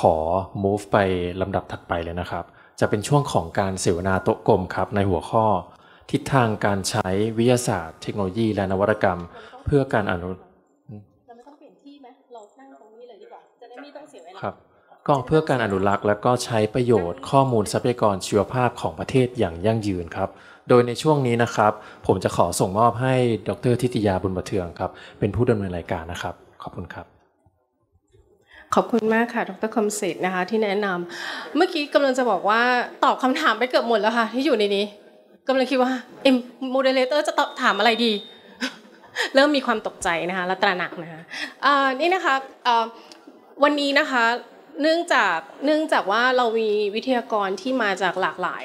ขอ move ไปลำดับถัดไปเลยนะครับ จะเป็นช่วงของการเสวนาโต๊ะกลมครับในหัวข้อ ทิศทางการใช้วิทยาศาสตร์เทคโนโลยีและนวัตกรรม เพื่อการอนุเราไม่ต้องเปลี่ยนที่ไหมเรานั่งตรงนี้เลยดีกว่าจะได้ไม่ต้องเสียเวลาครับก็เพื่อการอนุรักษ์และก็ใช้ประโยชน์ข้อมูลทรัพยากร ชีวภาพของประเทศอย่างยั่งยืนครับ โดยในช่วงนี้นะครับ ผมจะขอส่งมอบให้ดร ทิติยาบุญบระเทืองครับ เป็นผู้ดำเนินรายการนะครับขอบคุณครับขอบคุณมากค่ะ ดรคมสิทธิ์นะคะที่แนะนำ เมื่อกี้กำลังจะบอกว่าตอบคำถามไปเกือบหมดแล้วค่ะที่อยู่ในนี้ กำลังคิดว่าเอ็มโมเดเลเตอร์จะตอบถามอะไรดี เริ่มมีความตกใจนะคะและตระหนักนะคะนี่นะคะวันนี้นะคะเนื่องจากเนื่องจากว่าเรามีวิทยากรที่มาจากหลากหลาย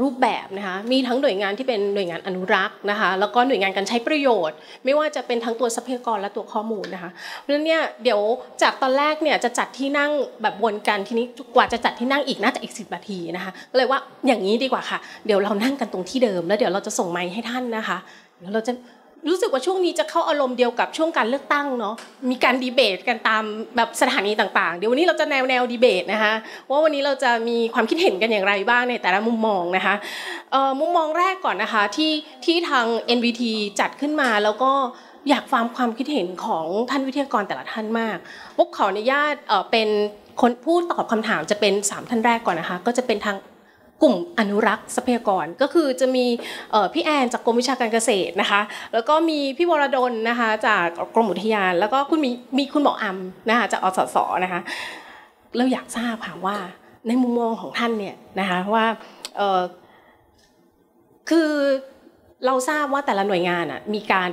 รูปแบบนะคะ มีทั้งหน่วยงานที่เป็นหน่วยงานอนุรักษ์นะคะ แล้วก็หน่วยงานการใช้ประโยชน์ ไม่ว่าจะเป็นทั้งตัวทรัพยากรและตัวข้อมูลนะคะ เพราะนั้นเนี่ยเดี๋ยวจากตอนแรกเนี่ยจะจัดที่นั่งแบบวนกันทีนี้กว่าจะจัดที่นั่งอีกน่าจะอีกสิบนาทีนะคะก็เลยว่าอย่างนี้ดีกว่าค่ะ เดี๋ยวเรานั่งกันตรงที่เดิมแล้ว เดี๋ยวเราจะส่งไม้ให้ท่านนะคะแล้วเราจะรู้สึกว่าช่วงนี้จะเข้าอารมณ์เดียวกับช่วงการเลือกตั้งเนาะ มีการดีเบตกันตามแบบสถานีต่างๆ เดี๋ยววันนี้เราจะแนวแนวดีเบตนะคะว่าวันนี้เราจะมีความคิดเห็นกันอย่างไรบ้างในแต่ละมุมมองนะคะมุมมองแรกก่อนนะคะที่ที่ทาง NVT จัดขึ้นมาแล้วก็อยากฟังความคิดเห็นของท่านวิทยากรแต่ละท่านมาก พวกขออนุญาตเป็นคนพูดตอบคำถามจะเป็น 3 ท่านแรกก่อนนะคะก็จะเป็นทางกลุ่มอนุรักษ์ทรัพยากรก็คือจะมีพี่แอนจากกรมวิชาการเกษตรนะคะแล้วก็มีพี่วรดลนะคะจากกรมอุทยานแล้วก็คุณมีมีคุณหมออำนะคะจากอสสนะคะเราอยากทราบค่ะว่าในมุมมองของท่านเนี่ยนะคะว่าคือเราทราบว่าแต่ละหน่วยงานอ่ะมีการ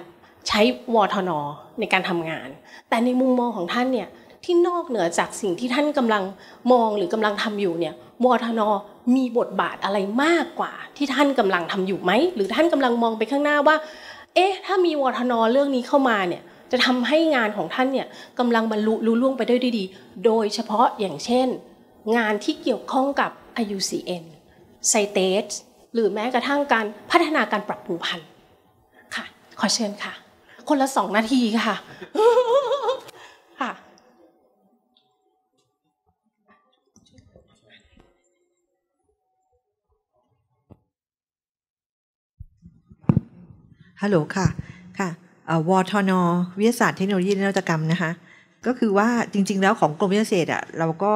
ใช้วทนในการทำงาน แต่ในมุมมองของท่านเนี่ยที่นอกเหนือจากสิ่งที่ท่านกำลังมองหรือกำลังทำอยู่เนี่ยมอทนมีบทบาทอะไรมากกว่า ที่ท่านกำลังทำอยู่ไหมหรือท่านกำลังมองไปข้างหน้าว่า เอ๊ะ ถ้ามีวทนเรื่องนี้เข้ามาเนี่ยจะทำให้งานของท่านเนี่ยกำลังบรรลุลุล่วงไปได้ดวยดีโดยเฉพาะอย่างเช่นงานที่เกี่ยวข้องกับ IUCN c i t e สหรือแม้กระทั่งการพัฒนาการปรับปรุงพันธุ์ค่ะ ขอเชิญค่ะ คนละสองนาทีค่ะ ค่ะฮัลโหลค่ะค่ะวทนวิทยาศาสตร์เทคโนโลยีและนวัตกรรมนะคะก็คือว่าจริงๆแล้วของกรมวิทยาศาสตร์อ่ะเราก็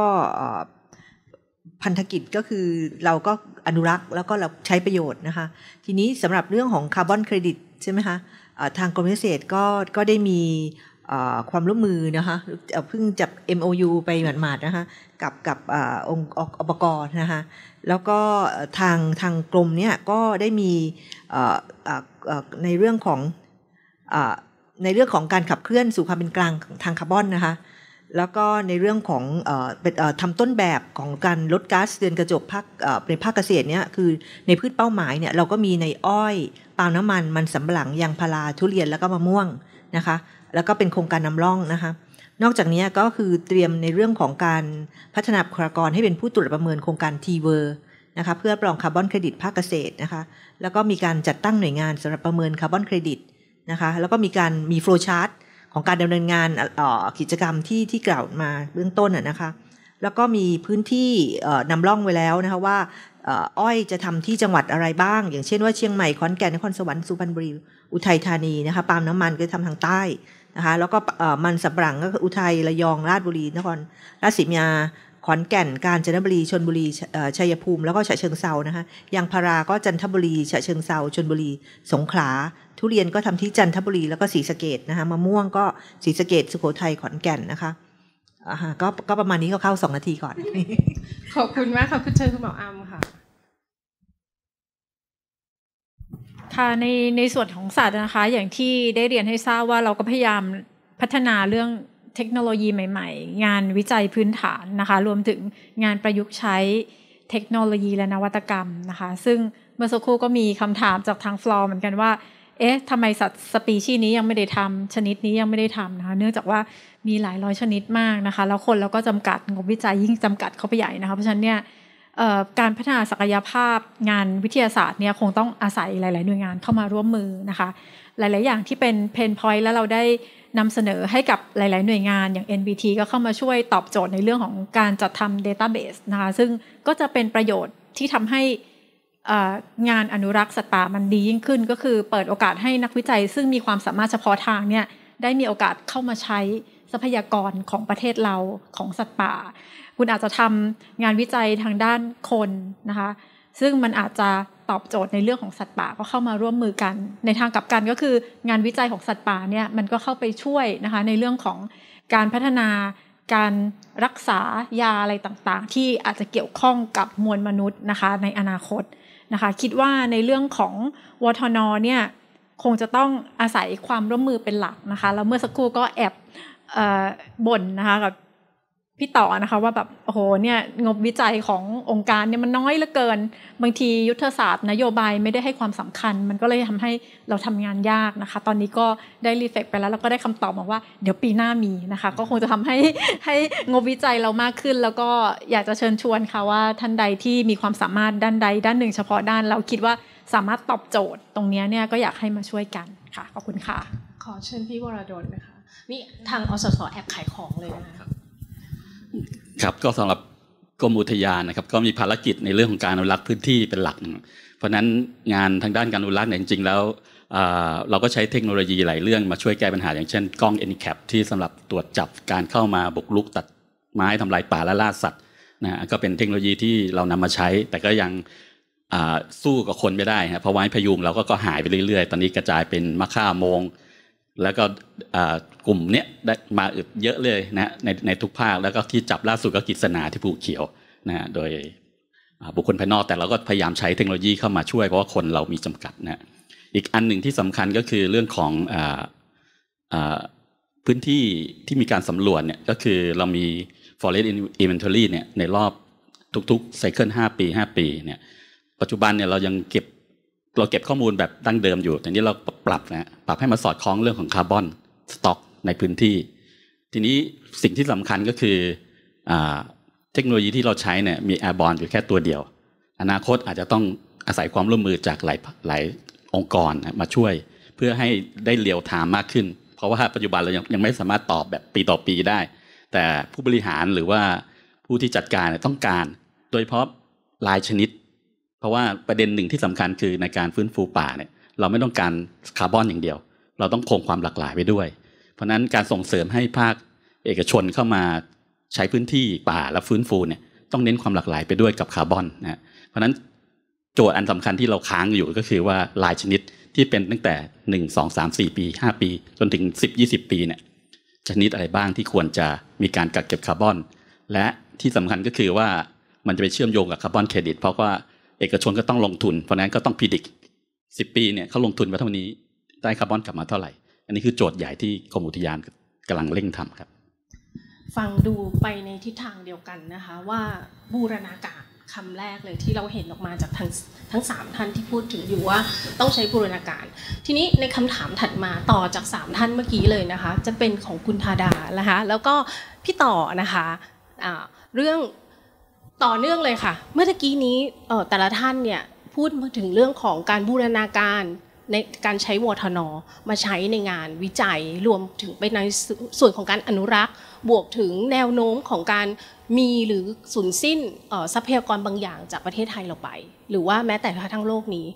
พันธกิจก็คือเราก็อนุรักษ์แล้วก็เราใช้ประโยชน์นะคะทีนี้สำหรับเรื่องของคาร์บอนเครดิตใช่ไหมคะทางกรมวิทยาศาสตร์ก็ก็ได้มีความร่วมมือนะคะเพิ่งจับ MOU ไปหมาดๆนะคะกับกับองค์อบกรนะคะแล้วก็ทางทางกรมเนี่ยก็ได้มีในเรื่องของในเรื่องของการขับเคลื่อนสู่ความเป็นกลางทางคาร์บอนนะคะ แล้วก็ในเรื่องของทำต้นแบบของการลดก๊าซเรือนกระจกภาคในภาคเกษตรเนี่ยคือในพืชเป้าหมายเนี่ยเราก็มีในอ้อยปาล์มน้ำมันมันสำปะหลังยางพาราทุเรียนแล้วก็มะม่วงนะคะแล้วก็เป็นโครงการนำร่องนะคะ นอกจากนี้ก็คือเตรียมในเรื่องของการพัฒนาบุคลากรให้เป็นผู้ตรวจประเมินโครงการทีเวอร์นะคะเพื่อปรองคาร์บอนเครดิตภาคเกษตรนะคะแล้วก็มีการจัดตั้งหน่วยงานสำหรับประเมินคาร์บอนเครดิตนะคะแล้วก็มีการมีโฟล์ชาร์ตของการดำเนินงานกิจกรรมที่ที่กล่าวมาเบื้องต้นนะคะแล้วก็มีพื้นที่นำร่องไว้แล้วนะคะว่าอ้อยจะทำที่จังหวัดอะไรบ้างอย่างเช่นว่าเชียงใหม่ขอนแก่นนครสวรรค์สุพรรณบุรีอุทัยธานีนะคะปาล์มน้ำมันก็ทำทางใต้นะคะแล้วก็มันสับหลังก็คืออุทัยระยองราชบุรีนครราชสีมาขอนแก่น กาญจนบุรีชนบุรีชัยภูมิ แล้วก็ฉะเชิงเซานะคะยางพาราก็จันทบุรีฉะเชิงเซาชนบุรี สงขลา ทุเรียนก็ทำที่จันทบุรีแล้วก็ศรีสะเกดนะคะมะม่วงก็ศรีสะเกดสุโขทัยขอนแก่นนะคะก็ก็ประมาณนี้ก็เข้าสองนาทีก่อน ขอบคุณมากค่ะคุณเชิญคุณหมออัมค่ะค่ะในในส่วนของสัตว์นะคะอย่างที่ได้เรียนให้ทราบว่าเราก็พยายามพัฒนาเรื่องเทคโนโลยีใหม่ๆ งานวิจัยพื้นฐานนะคะ รวมถึงงานประยุกต์ใช้เทคโนโลยีและนวัตกรรมนะคะ ซึ่งเมื่อสักครู่ก็มีคำถามจากทางฟลอร์เหมือนกันว่า เอ๊ะทำไมสัตว์ สปีชีส์นี้ยังไม่ได้ทำชนิดนี้ยังไม่ได้ทำนะคะเนื่องจากว่ามีหลายร้อยชนิดมากนะคะ แล้วคนเราก็จำกัด งบวิจัยยิ่งจำกัดเข้าไปใหญ่นะคะเพราะฉะนั้นเนี่ยการพัฒนาศักยภาพงานวิทยาศาสตร์เนี่ยคงต้องอาศัยหลาย ๆ หน่วยงานเข้ามาร่วมมือนะคะหลายๆ อย่างที่เป็นเพนพอยต์แล้วเราได้นำเสนอให้กับหลาย ๆ หน่วยงานอย่าง NBT ก็เข้ามาช่วยตอบโจทย์ในเรื่องของการจัดทำ Database นะคะซึ่งก็จะเป็นประโยชน์ที่ทำให้งานอนุรักษ์สัตว์ป่ามันดียิ่งขึ้น ก็คือเปิดโอกาสให้นักวิจัย ซึ่งมีความสามารถเฉพาะทางเนี่ยได้มีโอกาสเข้ามาใช้ทรัพยากรของประเทศเราของสัตว์ป่าคุณอาจจะทำงานวิจัยทางด้านคนนะคะซึ่งมันอาจจะตอบโจทย์ในเรื่องของสัตว์ป่าก็เข้ามาร่วมมือกัน ในทางกลับกันก็คือ งานวิจัยของสัตว์ป่าเนี่ยมันก็เข้าไปช่วยนะคะในเรื่องของการพัฒนาการรักษายาอะไรต่างๆ ที่อาจจะเกี่ยวข้องกับมวลมนุษย์นะคะในอนาคตนะคะคิดว่าในเรื่องของวทนเนี่ยคงจะต้องอาศัยความร่วมมือเป็นหลักนะคะแล้วเมื่อสักครู่ก็แอบบ่นนะคะกับพี่ต่อนะคะว่าแบบโอ้โหเนี่ย งบวิจัยขององค์การเนี่ย มันน้อยเหลือเกิน บางทียุทธศาสตร์นโยบายไม่ได้ให้ความสำคัญ มันก็เลยทำให้เราทำงานยากนะคะ ตอนนี้ก็ได้รีเฟกไปแล้วเราก็ได้คำตอบมาว่าเดี๋ยวปีหน้ามีนะคะ ก็คงจะทำให้ให้งบวิจัยเรามากขึ้นแล้วก็อยากจะเชิญชวนค่ะว่าท่านใดที่มีความสามารถด้านใดด้านหนึ่งเฉพาะด้านเราคิดว่าสามารถตอบโจทย์ตรงนี้เนี่ยก็อยากให้มาช่วยกันค่ะขอบคุณค่ะ ขอเชิญพี่วรดลนะคะนี่ทางอสสแอบขายของเลยนะคะครับก็สำหรับกรมอุทยานนะครับก็มีภารกิจในเรื่องของการอนุรักษ์พื้นที่เป็นหลักเพราะฉะนั้นงานทางด้านการอนุรักษ์เนี่ยจริงๆ แล้วเราก็ใช้เทคโนโลยีหลายเรื่องมาช่วยแก้ปัญหาอย่างเช่นกล้อง n c a p ที่สำหรับตรวจจับการเข้ามาบุกลุกตัดไม้ทำลายป่าและล่าสัตว์นะก็เป็นเทคโนโลยีที่เรานำมาใช้ แต่ก็ยังสู้กับคนไม่ได้เพราะว่าพยุงเราก็หายไปเรื่อยๆ ตอนนี้กระจายเป็นมะข่าโมงแล้วก็กลุ่มเนี้ยได้มาอึดเยอะเลยนะในในทุกภาคแล้วก็ที่จับล่าสุดก็กิจสนาที่ภูเขียวนะโดยบุคคลภายนอก แต่เราก็พยายามใช้เทคโนโลยีเข้ามาช่วยเพราะว่าคนเรามีจำกัดนะอีกอันหนึ่งที่สำคัญก็คือเรื่องของพื้นที่ที่มีการสำรวจเนี่ยก็คือเรามี forest inventory เนี่ยในรอบทุกๆไซเคิล5ปี 5 ปีเนี่ยปัจจุบันเนี่ยเรายังเก็บเราเก็บข้อมูลแบบดั้งเดิมอยู่ แต่นี้เราปรับนะ ปรับให้มันสอดคล้องเรื่องของคาร์บอนสต็อกในพื้นที่ ทีนี้สิ่งที่สำคัญก็คือเทคโนโลยีที่เราใช้เนี่ยมีแอร์บอลอยู่แค่ตัวเดียว อนาคตอาจจะต้องอาศัยความร่วมมือจากหลายหลายองค์กรมาช่วย เพื่อให้ได้เรียวถามมากขึ้น เพราะว่า ปัจจุบันเรายังยังไม่สามารถตอบแบบปีต่อปีได้ แต่ผู้บริหารหรือว่าผู้ที่จัดการต้องการโดยเฉพาะลายชนิดเพราะว่าประเด็นหนึ่งที่สำคัญคือในการฟื้นฟูป่าเนี่ยเราไม่ต้องการคาร์บอนอย่างเดียว เราต้องคงความหลากหลายไปด้วย เพราะนั้นการส่งเสริมให้ภาคเอกชนเข้ามาใช้พื้นที่ป่าและฟื้นฟูเนี่ยต้องเน้นความหลากหลายไปด้วยกับคาร์บอนนะเพราะนั้นโจทย์อันสำคัญที่เราค้างอยู่ก็คือว่าลายชนิดที่เป็นตั้งแต่ 1 2 3 4 ปี 5 ปี จนถึง10 20 ปีเนี่ยชนิดอะไรบ้างที่ควรจะมีการกักเก็บคาร์บอนและที่สำคัญก็คือว่ามันจะไปเชื่อมโยงกับคาร์บอนเครดิตเพราะว่าเอกชนก็ต้องลงทุนเพราะนั้นก็ต้องพิดิกสิบปีเนี่ยเขาลงทุนไปเท่านี้ ได้คาร์บอนกลับมาเท่าไหร่อันนี้คือโจทย์ใหญ่ที่กรมอุทยานกำลังเร่งทำครับ ฟังดูไปในทิศทางเดียวกันนะคะว่าบูรณาการคำแรกเลยที่เราเห็นออกมาจากทั้งทั้งสามท่านที่พูดถึงอยู่ว่า ต้องใช้บูรณาการทีนี้ในคำถามถัดมาต่อจาก3ท่านเมื่อกี้เลยนะคะจะเป็นของคุณธาดานะคะแล้วก็พี่ต่อนะคะะเรื่องต่อเนื่องเลยค่ะ เมื่อกี้นี้แต่ละท่านเนี่ย พูดมาถึงเรื่องของการบูรณาการในการใช้วทนมาใช้ในงานวิจัยรวมถึงไปในส่วนของการอนุรักษ์ บวกถึงแนวโน้มของการมีหรือสูญสิ้นทรัพยากรบางอย่างจากประเทศไทยเราไป หรือว่าแม้แต่ทั้งโลกนี้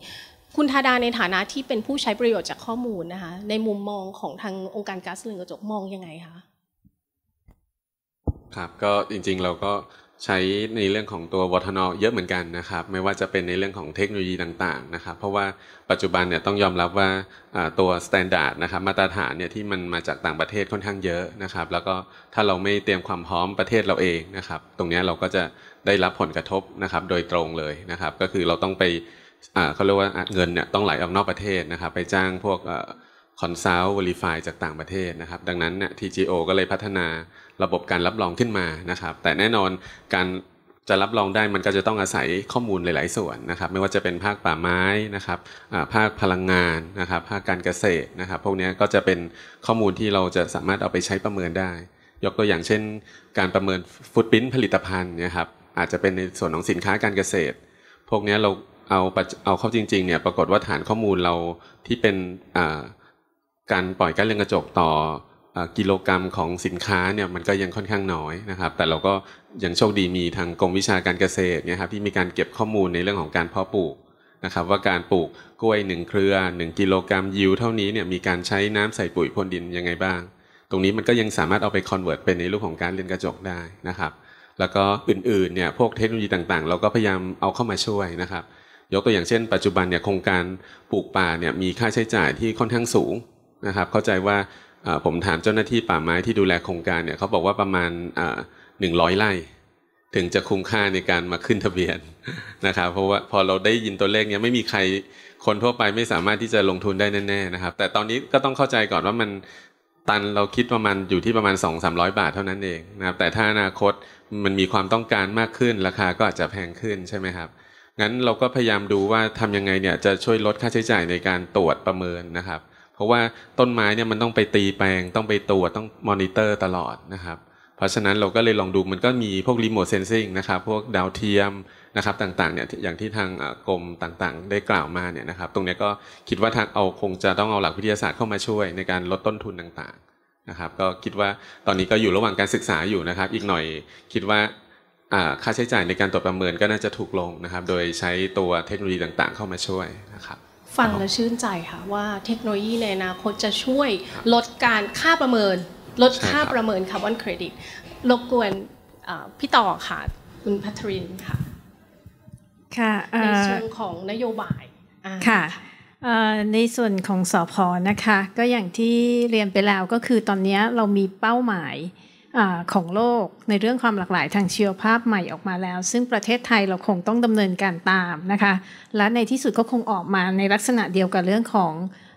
คุณธาดาในฐานะที่เป็นผู้ใช้ประโยชน์จากข้อมูลนะคะในมุมมองของทางองค์การก๊าซเรือนกระจกมองยังไงคะครับก็จริงๆเราก็ใช้ในเรื่องของตัววทนเยอะเหมือนกันนะครับไม่ว่าจะเป็นในเรื่องของเทคโนโลยีต่างๆนะครับ เพราะว่าปัจจุบันเนี่ยต้องยอมรับว่าตัวมาตรฐานนะครับมาตรฐานเนี่ยที่มันมาจากต่างประเทศค่อนข้างเยอะนะครับ แล้วก็ถ้าเราไม่เตรียมความพร้อมประเทศเราเองนะครับ ตรงนี้เราก็จะได้รับผลกระทบนะครับโดยตรงเลยนะครับก็คือเราต้องไปเขาเรียกว่าเงินเนี่ยต้องไหลออกนอกประเทศนะครับไปจ้างพวกคอนซัลท์วอลิฟายจากต่างประเทศนะครับ ดังนั้นเนี่ย TGO ก็เลยพัฒนาระบบการรับรองขึ้นมานะครับ แต่แน่นอนการ จะรับรองได้มันก็จะต้องอาศัยข้อมูลหลาย ๆ ส่วนนะครับไม่ว่าจะเป็นภาคป่าไม้นะครับภาคพลังงานนะครับ ภาคการเกษตรนะครับ พวกนี้ก็จะเป็นข้อมูลที่เราจะสามารถเอาไปใช้ประเมินได้ ยกตัวอย่างเช่น การประเมินฟุตปิ้นผลิตภัณฑ์นะครับอาจจะเป็นในส่วนของสินค้าการเกษตร พวกนี้เราเอาเอาเข้าจริงๆเนี่ยปรากฏว่าฐานข้อมูลเราที่เป็นการปล่อยก๊าซเรือนกระจกต่อกิโลกรรัมของสินค้าเนี่ยมันก็ยังค่อนข้างน้อยนะครับแต่เราก็ยังโชคดีมีทางกรมวิชาการเกษตรเนี่ยครับที่มีการเก็บข้อมูลในเรื่องของการเพาะปลูกนะครับว่าการปลูกกล้วยหนึ่งเครือ1กิโลกรรัมยิว เท่านี้เนี่ยมีการใช้น้ำใส่ปุ๋ยพ่นดินยังไงบ้าง ตรงนี้มันก็ยังสามารถเอาไปคอนเวิร์ตเป็นในรูปของการเรียนกระจกได้นะครับแล้วก็อื่นๆเนี่ยพวกเทคโนโลยีต่างๆ เราก็พยายามเอาเข้ามาช่วยนะครับ ยกตัวอย่างเช่นปัจจุบันเนี่ยโครงการปลูกป่าเนี่ยมีค่าใช้จ่ายที่ค่อนข้างสูงนะครับเข้าใจว่าผมถามเจ้าหน้าที่ป่าไม้ที่ดูแลโครงการเนี่ยเขาบอกว่าประมาณหนึ่งร้อยไร่ถึงจะคุ้มค่าในการมาขึ้นทะเบียนนะครับ เพราะว่าพอเราได้ยินตัวเลขเนี้ยไม่มีใครคนทั่วไปไม่สามารถที่จะลงทุนได้แน่ๆนะครับ แต่ตอนนี้ก็ต้องเข้าใจก่อนว่ามันตันเราคิดประมาณอยู่ที่ประมาณ 2 3 0 0 บาทเท่านั้นเองนะครับ แต่ถ้าอนาคตมันมีความต้องการมากขึ้นราคาก็อาจจะแพงขึ้นใช่ไหมครับงั้นเราก็พยายามดูว่าทำยังไงเนี่ยจะช่วยลดค่าใช้จ่ายในการตรวจประเมินนะครับเพราะว่าต้นไม้เนี่ยมันต้องไปตีแปลงต้องไปตรวจต้องมอนิเตอร์ตลอดนะครับ เพราะฉะนั้นเราก็เลยลองดูมันก็มีพวกรีโมทเซนซิงนะครับ พวกดาวเทียมนะครับ ต่างๆเนี่ยอย่างที่ทางกรมต่างๆ ได้กล่าวมาเนี่ยนะครับตรงนี้ก็คิดว่าทางเอาคงจะต้องเอาหลักวิทยาศาสตร์เข้ามาช่วยในการลดต้นทุนต่างๆนะครับ ก็คิดว่าตอนนี้ก็อยู่ระหว่างการศึกษาอยู่นะครับ อีกหน่อยคิดว่าค่าใช้จ่ายในการตรวจประเมินก็น่าจะถูกลงนะครับโดยใช้ตัวเทคโนโลยีต่าง ๆ เข้ามาช่วยนะครับฟังและชื่นใจค่ะ ว่าเทคโนโลยีในอนาคตจะช่วยลดการค่าประเมิน ลดค่าประเมินคาร์บอนเครดิต รบกวนพี่ต่อค่ะ คุณพัทรินค่ะค่ะในเชิงของนโยบายค่ะในส่วนของสอพอนะคะ ก็อย่างที่เรียนไปแล้วก็คือตอนนี้เรามีเป้าหมายของโลกในเรื่องความหลากหลายทางชีวภาพใหม่ออกมาแล้ว ซึ่งประเทศไทยเราคงต้องดำเนินการตามนะคะและในที่สุดก็คงออกมาในลักษณะเดียวกับเรื่องของ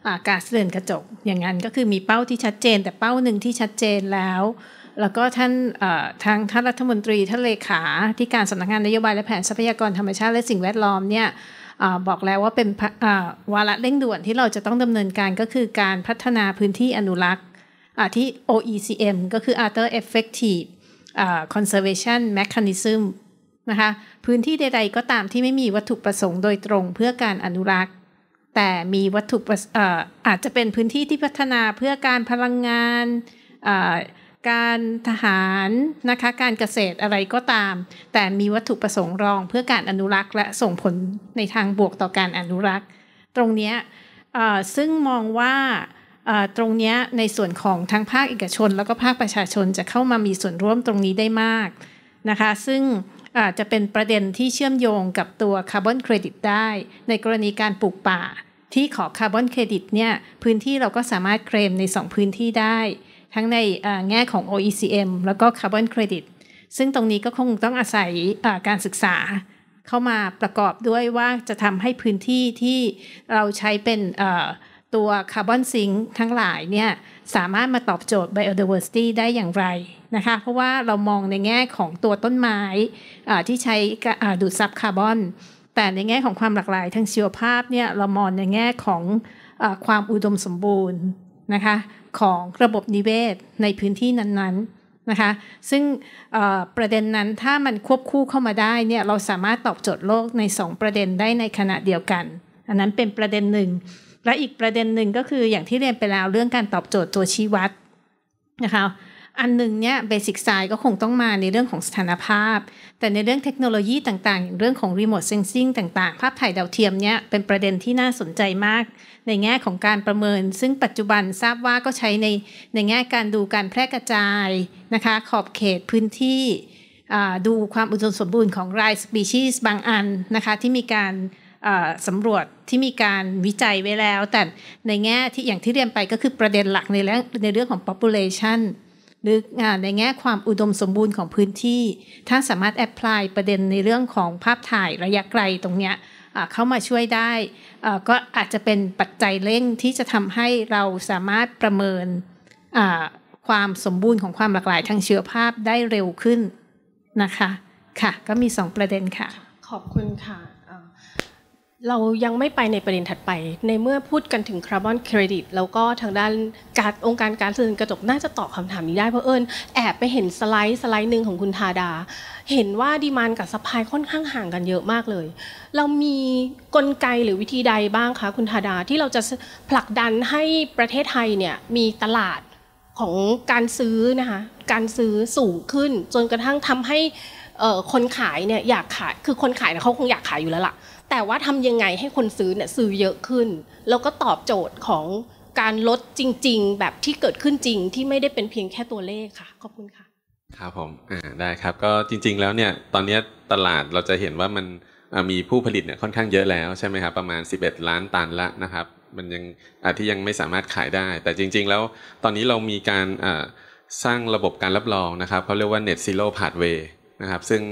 อากาศเรือนกระจกอย่างนั้นก็คือมีเป้าที่ชัดเจนแต่เป้าหนึ่งที่ชัดเจนแล้ว แล้วก็ท่านทางท่านรัฐมนตรีท่านเลขาที่การสำนักงานนโยบายและแผนทรัพยากรธรรมชาติและสิ่งแวดล้อมเนี่ยอบอกแล้วว่าเป็นวาระเร่งด่วนที่เราจะต้องดำเนินการก็คือการพัฒนาพื้นที่อนุรักษ์ที่ OECM ก็คือ Other Effective Conservation Mechanism นะคะ พื้นที่ใด ๆ ก็ตามที่ไม่มีวัตถุประสงค์โดยตรงเพื่อการอนุรักษ์ แต่มีวัตถุอาจจะเป็นพื้นที่ที่พัฒนาเพื่อการพลังงาน การทหารนะคะ การเกษตรอะไรก็ตาม แต่มีวัตถุประสงค์รองเพื่อการอนุรักษ์และส่งผลในทางบวกต่อการอนุรักษ์ ตรงนี้ซึ่งมองว่าตรงนี้ในส่วนของทั้งภาคเอกชน แล้วก็ภาคประชาชนจะเข้ามามีส่วนร่วมตรงนี้ได้มากนะคะซึ่งอาจจะเป็นประเด็นที่เชื่อมโยงกับตัวคาร์บอนเครดิตได้ในกรณีการปลูกป่าที่ขอคาร์บอนเครดิตเนี่ยพื้นที่เราก็สามารถเคลมใน 2 พื้นที่ได้ ทั้งในแง่ของ OECM แล้วก็คาร์บอนเครดิตซึ่งตรงนี้ก็คงต้องอาศัยการศึกษาเข้ามาประกอบด้วยว่าจะทำให้พื้นที่ที่เราใช้เป็นตัวคาร์บอนซิงค์ทั้งหลายเนี่ยสามารถมาตอบโจทย์ biodiversity ได้อย่างไรนะคะเพราะว่าเรามองในแง่ของตัวต้นไม้ที่ใช้ดูดซับคาร์บอน แต่ในแง่ของความหลากหลายทางชีวภาพเนี่ยเรามองในแง่ของอความอุดมสมบูรณ์นะคะของระบบนิเวศในพื้นที่นั้นๆนะคะซึ่งประเด็นนั้นถ้ามันควบคู่เข้ามาได้เนี่ยเราสามารถตอบโจทย์โลกใน 2 ประเด็นได้ในขณะเดียวกัน อันนั้นเป็นประเด็นหนึ่งและอีกประเด็นหนึ่งก็คืออย่างที่เรียนไปแล้วเรื่องการตอบโจทย์ตัวชี้วัดนะคะอันหนึ่งเนี่ยเบสิกไซด์ก็คงต้องมาในเรื่องของสถานภาพ แต่ในเรื่องเทคโนโลยีต่างๆอย่างเรื่องของรีโมทเซนซิงต่างๆ ภาพถ่ายดาวเทียมเนี่ยเป็นประเด็นที่น่าสนใจมาก ในแง่ของการประเมิน ซึ่งปัจจุบันทราบว่าก็ใช้ในในแง่การดูการแพร่กระจายนะคะขอบเขตพื้นที่ดูความอุดมสมบูรณ์ของรายสปีชีส์บางอันนะคะที่มีการสำรวจที่มีการวิจัยไว้แล้ว แต่ในแง่ที่อย่างที่เรียนไปก็คือประเด็นหลักในเรื่องในเรื่องของ population หรือในแง่ความอุดมสมบูรณ์ของพื้นที่ ถ้าสามารถแอพพลายประเด็นในเรื่องของภาพถ่ายระยะไกลตรงเนี้ยเข้ามาช่วยได้ ก็อาจจะเป็นปัจจัยเร่ง ที่จะทำให้เราสามารถประเมินความสมบูรณ์ของความหลากหลายทางเชื้อภาพได้เร็วขึ้นนะคะ ค่ะก็มี 2 ประเด็นค่ะ ขอบคุณค่ะเรายังไม่ไปในประเด็นถัดไป ในเมื่อพูดกันถึงคาร์บอนเครดิตแล้วก็ทางด้านการองค์การการเื้อนกระจกน่าจะตอบคาถามนี้ได้เพราะเอิญแอบไปเห็นสไลด์สไลด์หนึ่งของคุณทาดา เห็นว่าดีมานกับสปายค่อนข้างห่างกันเยอะมากเลย เรามีกลไกหรือวิธีใดบ้างคะคุณทาดาที่เราจะผลักดันให้ประเทศไทยเนี่ยมีตลาดของการซื้อนะคะการซื้อสูงขึ้น จนกระทั่งทำให้คนขายเนี่ยอยากขายคือคนขายเขาคงอยากขายอยู่แล้วล่ะแต่ว่าทำยังไงให้คนซื้อเนี่ยซื้อเยอะขึ้น แล้วก็ตอบโจทย์ของการลดจริงๆ แบบที่เกิดขึ้นจริงที่ไม่ได้เป็นเพียงแค่ตัวเลขค่ะขอบคุณค่ะ ครับผมได้ครับก็จริงๆแล้วเนี่ย ตอนนี้ตลาดเราจะเห็นว่ามันมีผู้ผลิตเนี่ยค่อนข้างเยอะแล้วใช่ไหมครับ ประมาณ 11 ล้านตันละนะครับ มันยังอาที่ยังไม่สามารถขายได้ แต่จริง ๆ แล้วตอนนี้เรามีการสร้างระบบการรับรองนะครับเขาเรียกว่า net zero pathway นะครับซึ่ง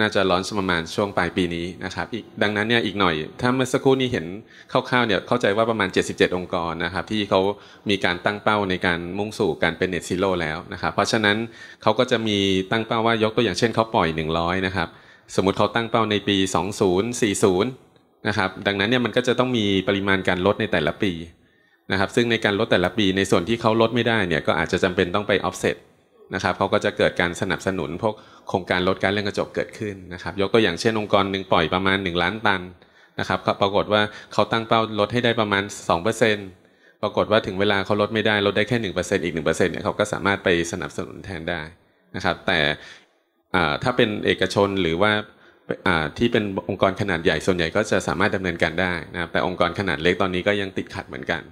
น่าจะร้อนประมาณช่วงปลายปีนี้นะครับดังนั้นเนี่ยอีกหน่อยถ้าเมื่อสักครู่นี้เห็นคร่าวๆเนี่ยเข้าใจว่าประมาณ 77 องค์กรนะครับที่เขามีการตั้งเป้าในการมุ่งสู่การเป็นเน็ตซีโร่แล้วนะครับเพราะฉะนั้นเขาก็จะมีตั้งเป้าว่ายกตัวอย่างเช่นเขาปล่อย 100นะครับสมมติเขาตั้งเป้าในปี 2040นะครับดังนั้นเนี่ยมันก็จะต้องมีปริมาณการลดในแต่ละปีนะครับซึ่งในการลดแต่ละปีในส่วนที่เขาลดไม่ได้เนี่ยก็อาจจะจำเป็นต้องไป offset นะครับเขาก็จะเกิดการสนับสนุนพวกโครงการลดการเรื่องกระจกเกิดขึ้นนะครับยกตัวอย่างเช่นองค์กรหนึ่งปล่อยประมาณ 1 ล้านตันนะครับปรากฏว่าเขาตั้งเป้าลดให้ได้ประมาณ 2%ปรากฏว่าถึงเวลาเขาลดไม่ได้ ลดได้แค่1%อีก1%เนี่ยเขาก็สามารถไปสนับสนุนแทนได้นะครับแต่ถ้าเป็นเอกชนหรือว่าที่เป็นองค์กรขนาดใหญ่ส่วนใหญ่ก็จะสามารถดำเนินการได้นะครับแต่องค์กรขนาดเล็กตอนนี้ก็ยังติดขัดเหมือนกัน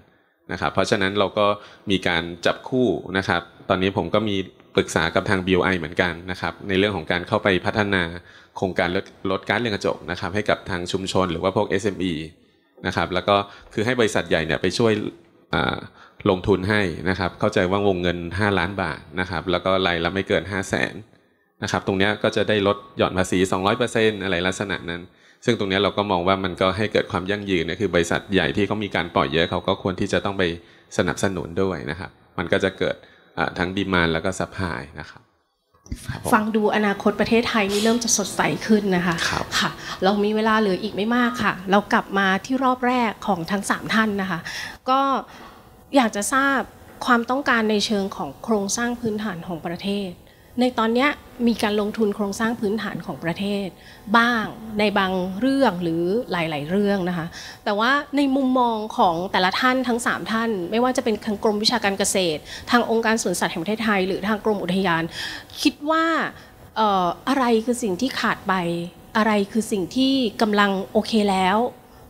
นะครับ เพราะฉะนั้นเราก็มีการจับคู่นะครับ ตอนนี้ผมก็มีปรึกษากับทาง BOI เหมือนกันนะครับ ในเรื่องของการเข้าไปพัฒนาโครงการลดลดการเรืองกระจกนะครับให้กับทางชุมชนหรือว่าพวก SME นะครับ แล้วก็คือให้บริษัทใหญ่เนี่ยไปช่วยลงทุนให้นะครับ เข้าใจว่าวงเงิน 5 ล้านบาทนะครับ แล้วก็รายละไม่เกิน 5 0 0แสนนะครับ ตรงนี้ก็จะได้ลดหย่อนภาษี 200%อะไรลักษณะนั้นซึ่งตรงนี้เราก็มองว่ามันก็ให้เกิดความยั่งยืนนะคือบริษัทใหญ่ที่เขามีการปล่อยเยอะเขาก็ควรที่จะต้องไปสนับสนุนด้วยนะครับมันก็จะเกิดทั้งดีมานแล้วก็สัายนะครับ ฟังดูอนาคตประเทศไทยนี่เริ่มจะสดใสขึ้นนะคะคค่ะเรามีเวลาเหลืออีกไม่มากค่ะเรากลับมาที่รอบแรกของทั้ง 3 ท่านนะคะก็อยากจะทราบความต้องการในเชิงของโครงสร้างพื้นฐานของประเทศในตอนนี้มีการลงทุนโครงสร้างพื้นฐานของประเทศ บ้างในบางเรื่องหรือหลายๆเรื่องนะคะแต่ว่าในมุมมองของแต่ละท่านทั้ง 3 ท่าน ไม่ว่าจะเป็นทางกรมวิชาการเกษตร ทางองค์การสวนสัตว์แห่งประเทศไทยหรือทางกรมอุทยาน คิดว่าอะไรคือสิ่งที่ขาดไปอะไรคือสิ่งที่กำลังโอเคแล้ว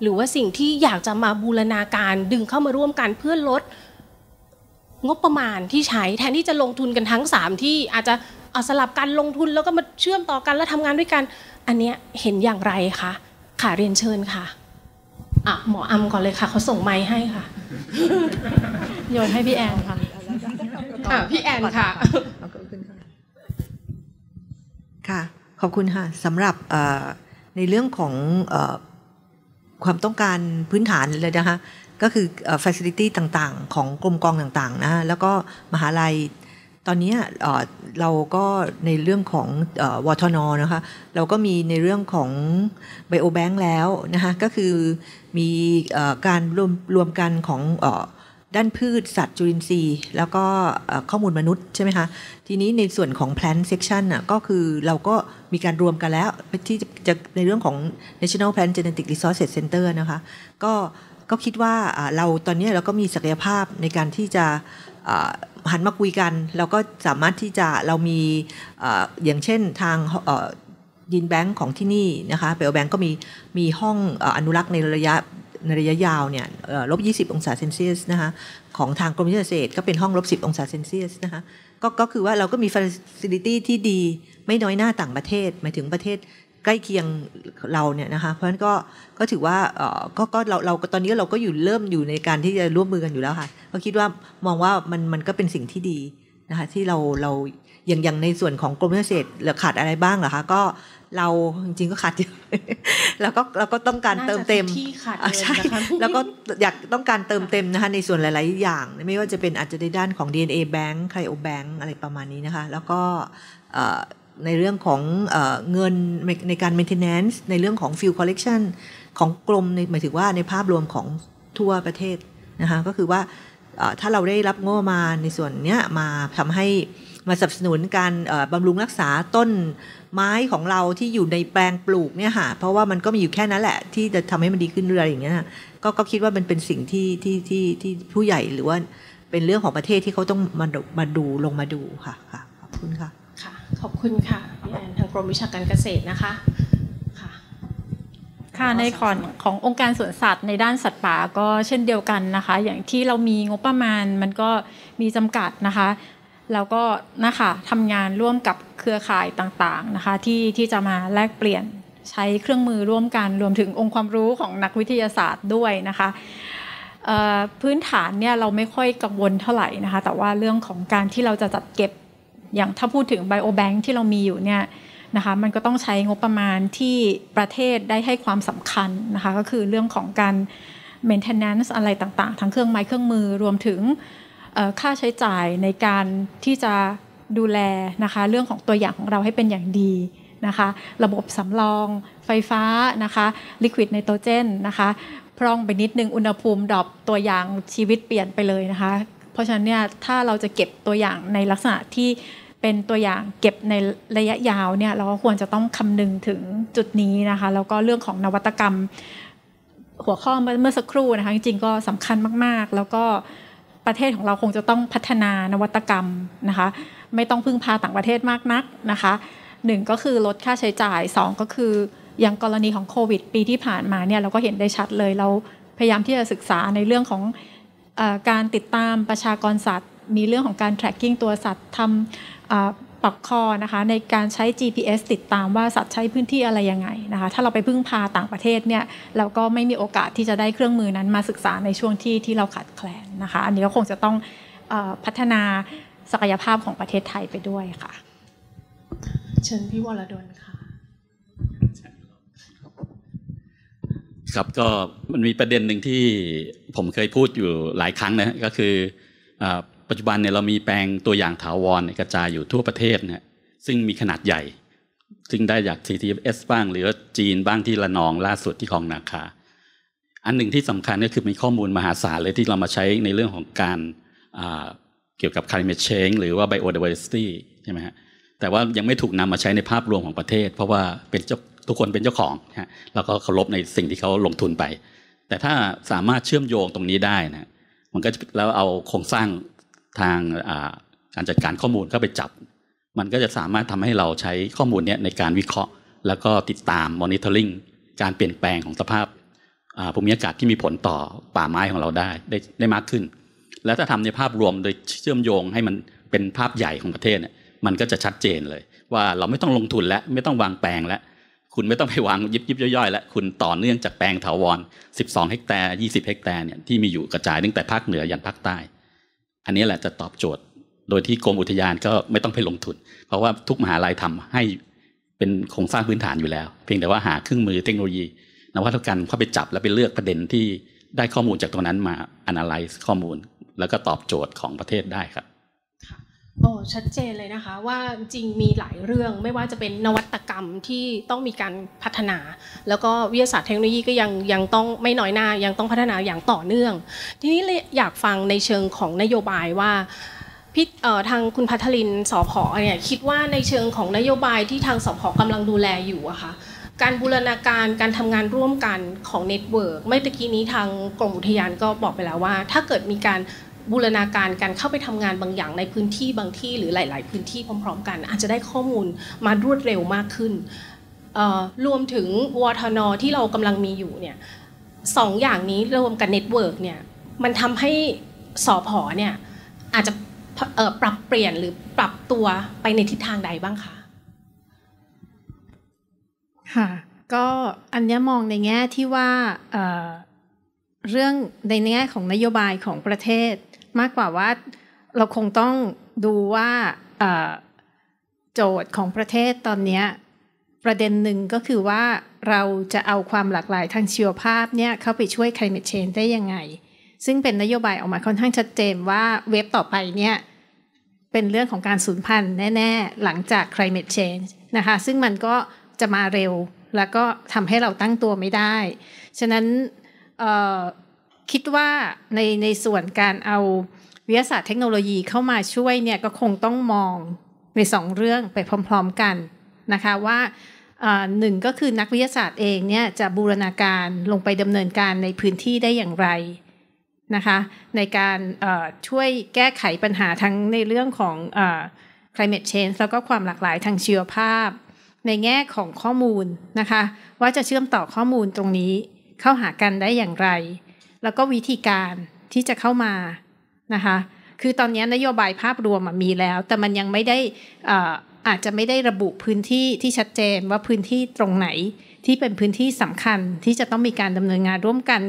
หรือว่าสิ่งที่อยากจะมาบูรณาการดึงเข้ามาร่วมกันเพื่อลดงบประมาณที่ใช้แทนที่จะลงทุนกันทั้ง 3 ที่อาจจะสลับกันลงทุน แล้วก็มาเชื่อมต่อกันแล้วทำงานด้วยกัน อันนี้เห็นอย่างไรคะค่ะเรียนเชิญค่ะอ่ะหมออำก่อนเลยค่ะเขาส่งไม้ให้ค่ะ โยนให้พี่แอนค่ะค่ะพี่แอนค่ะ ค่ะ ขอบคุณค่ะสำหรับในเรื่องของความต้องการพื้นฐานเลยนะคะก็คือฟ a สิลิตี้ต่างๆ ของกรมกองต่างๆนะแล้วก็มหาลัยตอนนี้เราก็ในเรื่องของวทนนะคะเราก็มีในเรื่องของไบโอแบงค์แล้วนะคะก็คือมีการรวมรวมกันของด้านพืชสัตว์จุลินทรีย์ แล้วก็ข้อมูลมนุษย์ใช่ไหมคะ ทีนี้ในส่วนของ plant section น่ะก็คือเราก็มีการรวมกันแล้วที่จะในเรื่องของ National Plant Genetic Resources Center นะคะก็ก็คิดว่าเราตอนนี้เราก็มีศักยภาพในการที่จะหันมาคุยกัน เราก็สามารถที่จะเรามีอย่างเช่นทางดินแบงค์ของที่นี่นะคะเปลแบงค์ก็มีมีห้องอนุรักษ์ในระยะในระยะยาวเนี่ยลบ20 องศาเซนเซียสนะคะของทางกรมวิทยาตร์ก็เป็นห้องลบ10 องศาเซนเซียสนะคะก็ก็คือว่าเราก็มีฟ a c ลิตี้ที่ดีไม่น้อยหน้าต่างประเทศหมายถึงประเทศใกล้เคียงเราเนี่ยนะคะ เพราะฉะนั้นก็ก็ถือว่าเออก็ก็เราเราตอนนี้เราก็อยู่เริ่มอยู่ในการที่จะร่วมมือกันอยู่แล้วค่ะก็คิดว่ามองว่ามันมันก็เป็นสิ่งที่ดีนะคะที่เราเราอย่างอย่างในส่วนของกรมเกษตรเหลือขาดอะไรบ้างเหรอคะ ก็เราจริงๆก็ขาดเยอะแล้วก็เราก็ต้องการเติมเต็มใช่แล้วก็อยากต้องการเติมเต็มนะคะในส่วนหลาย ๆ อย่าง ไม่ว่าจะเป็นอาจจะในด้านของ DNA Bank ไคลโอแบง์อะไรประมาณนี้นะคะ แล้วก็ในเรื่องของเอเงินในการ maintenance ในเรื่องของ field collection ของกลมหมายถึงว่าในภาพรวมของทั่วประเทศนะคะก็คือว่า ถ้าเราได้รับงบมาในส่วนนี้มาทำให้มาสนับสนุนการบำรุงรักษาต้นไม้ของเราที่อยู่ในแปลงปลูกเนี่ยค่ะเพราะว่ามันก็มีอยู่แค่นั้นแหละที่จะทำให้มันดีขึ้นเรื่อยอย่างเงี้ยก็ก็คิดว่ามันเป็นสิ่งที่ที่ที่ที่ผู้ใหญ่หรือว่าเป็นเรื่องของประเทศที่เขาต้องมามาดูลงมาดูค่ะค่ะขอบคุณค่ะค่ะขอบคุณค่ะพี่แอนทางกรมวิชาการเกษตรนะคะค่ะในขอนขององค์การสวนสัตว์ ในด้านสัตว์ป่าก็เช่นเดียวกันนะคะอย่างที่เรามีงบประมาณมันก็มีจำกัดนะคะแล้วก็นะคะทำงานร่วมกับเครือข่ายต่างๆนะคะที่ที่จะมาแลกเปลี่ยนใช้เครื่องมือร่วมกันรวมถึงองค์ความรู้ของนักวิทยาศาสตร์ด้วยนะคะพื้นฐานเนี่ยเราไม่ค่อยกังวลเท่าไหร่นะคะแต่ว่าเรื่องของการที่เราจะจัดเก็บอย่างถ้าพูดถึงไบโอแบงค์ที่เรามีอยู่เนี่ยนะคะมันก็ต้องใช้งบประมาณที่ประเทศได้ให้ความสำคัญนะคะก็คือเรื่องของการ maintenance อะไรต่างๆ ทั้งเครื่องไม้เครื่องมือรวมถึงค่าใช้จ่ายในการที่จะดูแลนะคะเรื่องของตัวอย่างของเราให้เป็นอย่างดีนะคะ ระบบสำรองไฟฟ้านะคะลิควิดไนโตรเจนนะคะพร่องไปนิดนึงอุณหภูมิดรอปตัวอย่างชีวิตเปลี่ยนไปเลยนะคะ เพราะฉะนั้นเนี่ยถ้าเราจะเก็บตัวอย่างในลักษณะที่เป็นตัวอย่างเก็บในระยะยาวเนี่ยเราก็ควรจะต้องคำนึงถึงจุดนี้นะคะแล้วก็เรื่องของนวัตกรรม หัวข้อเมื่อสักครู่นะคะจริงๆก็สำคัญมากๆ แล้วก็ประเทศของเราคงจะต้องพัฒนานวัตกรรมนะคะไม่ต้องพึ่งพาต่างประเทศมากนักนะคะหนึ่งก็คือลดค่าใช้จ่ายสองก็คืออย่างกรณีของโควิดปีที่ผ่านมาเนี่ยเราก็เห็นได้ชัดเลย เราพยายามที่จะศึกษาในเรื่องของอการติดตามประชากรสัตว์มีเรื่องของการ tracking ตัวสัตว์ทำปักคอนะคะในการใช้ GPS ติดตามว่าสัตว์ใช้พื้นที่อะไรยังไงนะคะถ้าเราไปพึ่งพาต่างประเทศเนี่ยเราก็ไม่มีโอกาสที่จะได้เครื่องมือนั้น มาศึกษาในช่วงที่ที่เราขาดแคลนนะคะ อันนี้ก็คงจะต้องพัฒนาศักยภาพของประเทศไทยไปด้วยค่ะ เชิญพี่วรดลค่ะครับก็มันมีประเด็นหนึ่งที่ผมเคยพูดอยู่หลายครั้งนะก็คืออปัจจุบันเนี่ยเรามีแปลงตัวอย่างถาวรกระจายอยู่ทั่วประเทศนะซึ่งมีขนาดใหญ่ ซึ่งได้จาก CTFS บ้าง หรือจีนบ้างที่ละนองล่าสุดที่คลองนาคาอันหนึ่งที่สำคัญก็คือมีข้อมูลมหาศาลเลยที่เรามาใช้ในเรื่องของการเกี่ยวกับ climate change หรือว่า biodiversity ใช่ไหมฮะแต่ว่ายังไม่ถูกนำมาใช้ในภาพรวมของประเทศ เพราะว่าเป็นเจ้าทุกคนเป็นเจ้าของฮะแล้วก็เคารพในสิ่งที่เขาลงทุนไป แต่ถ้าสามารถเชื่อมโยงตรงนี้ได้นะมันก็แล้วเอาโครงสร้างทางการจัดการข้อมูลเข้าไปจับมันก็จะสามารถทำให้เราใช้ข้อมูลนี้ในการวิเคราะห์ แล้วก็ติดตามมอนิเตอร์ลิงการเปลี่ยนแปลงของสภาพภูมิอากาศที่มีผลต่อป่าไม้ของเราได้ได้ได้มากขึ้น แล้วถ้าทำในภาพรวมโดยเชื่อมโยงให้มันเป็นภาพใหญ่ของประเทศเนี่ยมันก็จะชัดเจนเลยว่าเราไม่ต้องลงทุนและไม่ต้องวางแปลงแล้วคุณไม่ต้องไปวางยิบยิบย่อยๆแล้วคุณต่อเนื่องจากแปลงถาวร12เฮกตาร์20เฮกตาร์เนี่ยที่มีอยู่กระจายตั้งแต่ภาคเหนือยันภาคใต้อันนี้แหละจะตอบโจทย์โดยที่กรมอุทยานก็ไม่ต้องไปลงทุน เพราะว่าทุกมหาลัยทำให้เป็นโครงสร้างพื้นฐานอยู่แล้ว เพียงแต่ว่าหาเครื่องมือเทคโนโลยีนวัตกรรมเข้าไปจับแล้วไปเลือกประเด็นที่ได้ข้อมูลจากตรงนั้นมาอนาลัยข้อมูลแล้วก็ตอบโจทย์ของประเทศได้ครับโอ้ชัดเจนเลยนะคะว่าจริงมีหลายเรื่องไม่ว่าจะเป็นนวัตกรรมที่ต้องมีการพัฒนา แล้วก็วิทยาศาสตร์เทคโนโลยีก็ยังยังต้องไม่น้อยหน้ายังต้องพัฒนาอย่างต่อเนื่อง ทีนี้อยากฟังในเชิงของนโยบายว่าพี่ทางคุณพัทลินสอพอเนี่ยคิดว่าในเชิงของนโยบายที่ทางสอพอกำลังดูแลอยู่อะค่ะการบูรณาการการทำงานร่วมกันของเน็ตเวิร์กเมื่อกี้นี้ทางกรมอุทยานก็บอกไปแล้วว่า ถ้าเกิดมีการบูรณาการการเข้าไปทำงานบางอย่างในพื้นที่บางที่หรือหลาย ๆ พื้นที่พร้อม ๆ กันอาจจะได้ข้อมูลมารวดเร็วมากขึ้น รวมถึงวทน ที่เรากำลังมีอยู่เนี่ยสองอย่างนี้รวมกับเน็ตเวิร์กเนี่ยมันทำให้สอพอเนี่ยอาจจะปรับเปลี่ยนหรือปรับตัวไปในทิศทางใดบ้างคะค่ะก็อันนี้มองในแง่ที่ว่าเรื่องในแง่ของนโยบายของประเทศมากกว่าว่าเราคงต้องดูว่าโจทย์ของประเทศตอนนี้ ประเด็นหนึ่งก็คือว่าเราจะเอาความหลากหลายทางชีวภาพเนี่ยเข้าไปช่วย climate change ได้ยังไง ซึ่งเป็นนโยบายออกมาค่อนข้างชัดเจนว่าเว็บต่อไปเนี่ย เป็นเรื่องของการสูญพันธุ์แน่ ๆ หลังจาก climate change นะคะซึ่งมันก็จะมาเร็วแล้วก็ทำให้เราตั้งตัวไม่ได้ ฉะนั้นคิดว่าในในส่วนการเอาวิทยาศาสตร์เทคโนโลยีเข้ามาช่วยเนี่ยก็คงต้องมองในสองเรื่องไปพร้อมๆกันนะคะว่าหนึ่งก็คือนักวิทยาศาสตร์เองเนี่ยจะบูรณาการลงไปดำเนินการในพื้นที่ได้อย่างไรนะคะในการช่วยแก้ไขปัญหาทั้งในเรื่องของ climate change แล้วก็ความหลากหลายทางชีวภาพ ในแง่ของข้อมูลนะคะว่าจะเชื่อมต่อข้อมูลตรงนี้เข้าหากันได้อย่างไรแล้วก็วิธีการที่จะเข้ามานะคะ คือตอนนี้นโยบายภาพรวมมีแล้ว แต่มันยังไม่ได้อาจจะไม่ได้ระบุพื้นที่ที่ชัดเจน ว่าพื้นที่ตรงไหนที่เป็นพื้นที่สำคัญที่จะต้องมีการดำเนินงานร่วมกัน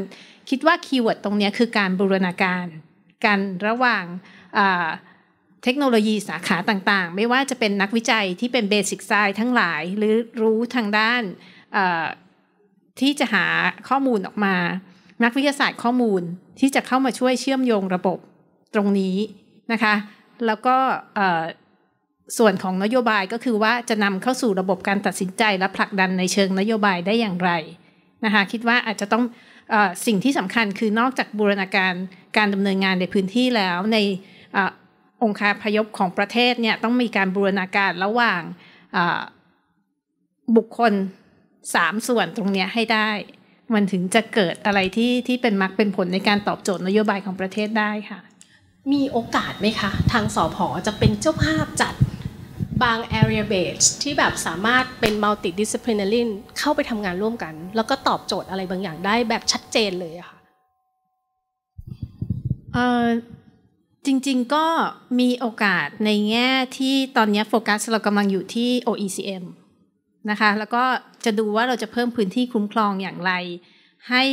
คิดว่าคีย์เวิร์ดตรงนี้คือการบูรณาการกันระหว่างเทคโนโลยีสาขาต่างๆ ไม่ว่าจะเป็นนักวิจัยที่เป็นเบสิกไซด์ทั้งหลายหรือรู้ทางด้านที่จะหาข้อมูลออกมานักวิทยาศาสตร์ข้อมูลที่จะเข้ามาช่วยเชื่อมโยงระบบตรงนี้นะคะแล้วก็ส่วนของนโยบายก็คือว่าจะนำเข้าสู่ระบบการตัดสินใจและผลักดันในเชิงนโยบายได้อย่างไรนะคะคิดว่าอาจจะต้องอสิ่งที่สำคัญคือนอกจากบูรณาการการดำเนินงานในพื้นที่แล้วในอองค์คาพยพของประเทศเนี่ยต้องมีการบูรณาการระหว่างบุคคล 3 ส่วนตรงนี้ให้ได้มันถึงจะเกิดอะไรที่ที่เป็นมรรคเป็นผลในการตอบโจทย์นโยบายของประเทศได้ค่ะ มีโอกาสไหมคะ ทางสอพอจะเป็นเจ้าภาพจัดบาง area base ที่แบบสามารถเป็น multidisciplinary เข้าไปทำงานร่วมกัน แล้วก็ตอบโจทย์อะไรบางอย่างได้แบบชัดเจนเลยอะค่ะเออจริงๆก็มีโอกาสในแง่ที่ตอนนี้โฟกัสเรากำลังอยู่ที่ OECM นะคะแล้วก็จะดูว่าเราจะเพิ่มพื้นที่คุ้มครองอย่างไร ให้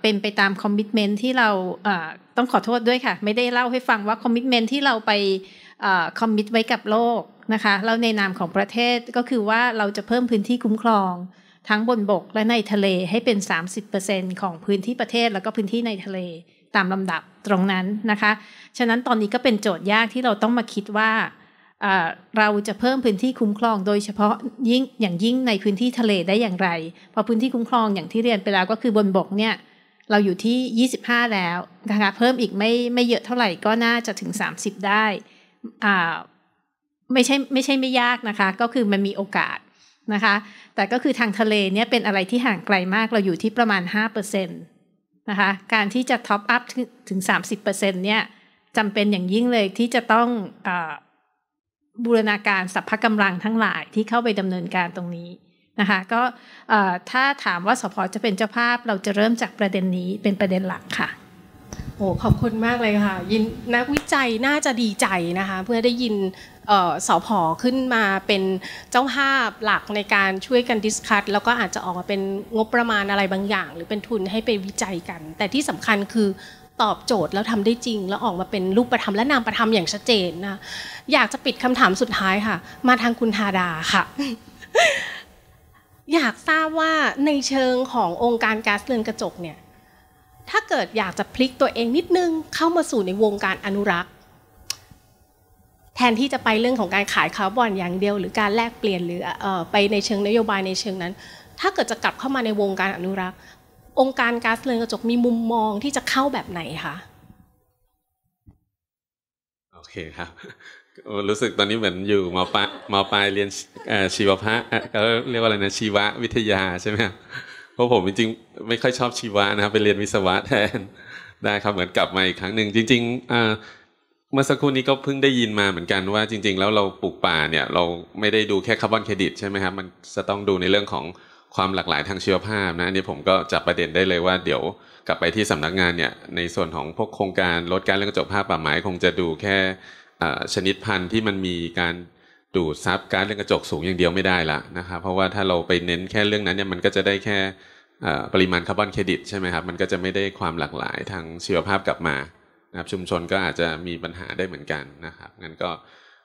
เป็นไปตามคอมมิชเมนที่เราต้องขอโทษด้วยค่ะไม่ได้เล่าให้ฟังว่าคอมมิชเมนที่เราไปคอมมิชไว้กับโลกนะคะแล้วในนามของประเทศก็คือว่าเราจะเพิ่มพื้นที่คุ้มครอง ทั้งบนบกและในทะเลให้เป็น 30%ของพื้นที่ประเทศแล้วก็พื้นที่ในทะเลตามลำดับตรงนั้นนะคะฉะนั้นตอนนี้ก็เป็นโจทย์ยากที่เราต้องมาคิดว่าเราจะเพิ่มพื้นที่คุ้มครอง โดยเฉพาะยิ่งอย่างยิ่งในพื้นที่ทะเลได้อย่างไรพอพื้นที่คุ้มครองอย่างที่เรียนไปแล้วก็คือบนบกเนี่ยเราอยู่ที่ 25 แล้วนะคะเพิ่มอีกไม่ไม่เยอะเท่าไหร่ก็น่าจะถึง 30 ได้อ่าไม่ใช่ไม่ใช่ไม่ยากนะคะ ก็คือมันมีโอกาสนะคะ แต่ก็คือทางทะเลเนี่ยเป็นอะไรที่ห่างไกลมากเราอยู่ที่ประมาณ5%นะคะการที่จะท็อปอัพถึง30%เนี่ยจำเป็นอย่างยิ่งเลยที่จะต้องอบูรณาการสรรพกำลังทั้งหลายที่เข้าไปดำเนินการตรงนี้นะคะก็ถ้าถามว่าสพจะเป็นเจ้าภาพเราจะเริ่มจากประเด็นนี้เป็นประเด็นหลักค่ะโอ้ขอบคุณมากเลยค่ะยินนักวิจัยน่าจะดีใจนะคะเพื่อได้ยินสอพอขึ้นมาเป็นเจ้าภาพหลักในการช่วยกันดิสคัตแล้วก็อาจจะออกมาเป็นงบประมาณอะไรบางอย่าง หรือเป็นทุนให้ไปวิจัยกัน แต่ที่สำคัญคือตอบโจทย์แล้วทำได้จริง แล้วออกมาเป็นรูปธรรมและนามประธรรมอย่างชัดเจนนะอยากจะปิดคำถามสุดท้ายค่ะ มาทางคุณธาดาค่ะ อยากทราบว่าในเชิงขององค์การก๊าซเรือนกระจกเนี่ย ถ้าเกิดอยากจะพลิกตัวเองนิดนึงเข้ามาสู่ในวงการอนุรักษ์ แทนที่จะไปเรื่องของการขายคาร์บอนอย่างเดียวหรือการแลกเปลี่ยนหรือไปในเชิงนโยบายในเชิงนั้น ถ้าเกิดจะกลับเข้ามาในวงการอนุรักษ์องค์การก๊าซเรือนกระจกมีมุมมองที่จะเข้าแบบไหนคะโอเคครับ รู้สึกตอนนี้เหมือนอยู่มปามปลายเรียนชีวภาพเขาเรียกว่าอะไรนะชีววิทยาใช่ไหมเพราะผมจริงๆ ไม่ค่อยชอบชีวะนะครับไปเรียนวิศวะแทน ได้ครับเหมือนกลับมาอีกครั้งหนึ่ง จริงๆเมื่อสักครู่นี้ก็เพิ่งได้ยินมาเหมือนกันว่าจริงๆ แล้วเราปลูกป่าเนี่ย เราไม่ได้ดูแค่คาร์บอนเครดิตใช่ไหมครับมันจะต้องดูในเรื่องของความหลากหลายทางชีวภาพนะอันนี้ผมก็จับประเด็นได้เลยว่าเดี๋ยวกลับไปที่สำนักงานเนี่ยในส่วนของพวกโครงการลดการเรื่องกระจกภาพป่าไม้คงจะดูแค่ชนิดพันธุ์ที่มันมีการดูดซับการเรื่องกระจกสูงอย่างเดียวไม่ได้ละนะครับ เพราะว่าถ้าเราไปเน้นแค่เรื่องนั้นเนี่ยมันก็จะได้แค่ปริมาณคาร์บอนเครดิตใช่ไหมครับมันก็จะไม่ได้ความหลากหลายทางชีวภาพกลับมานะครับ ชุมชนก็อาจจะมีปัญหาได้เหมือนกันนะครับงั้นก็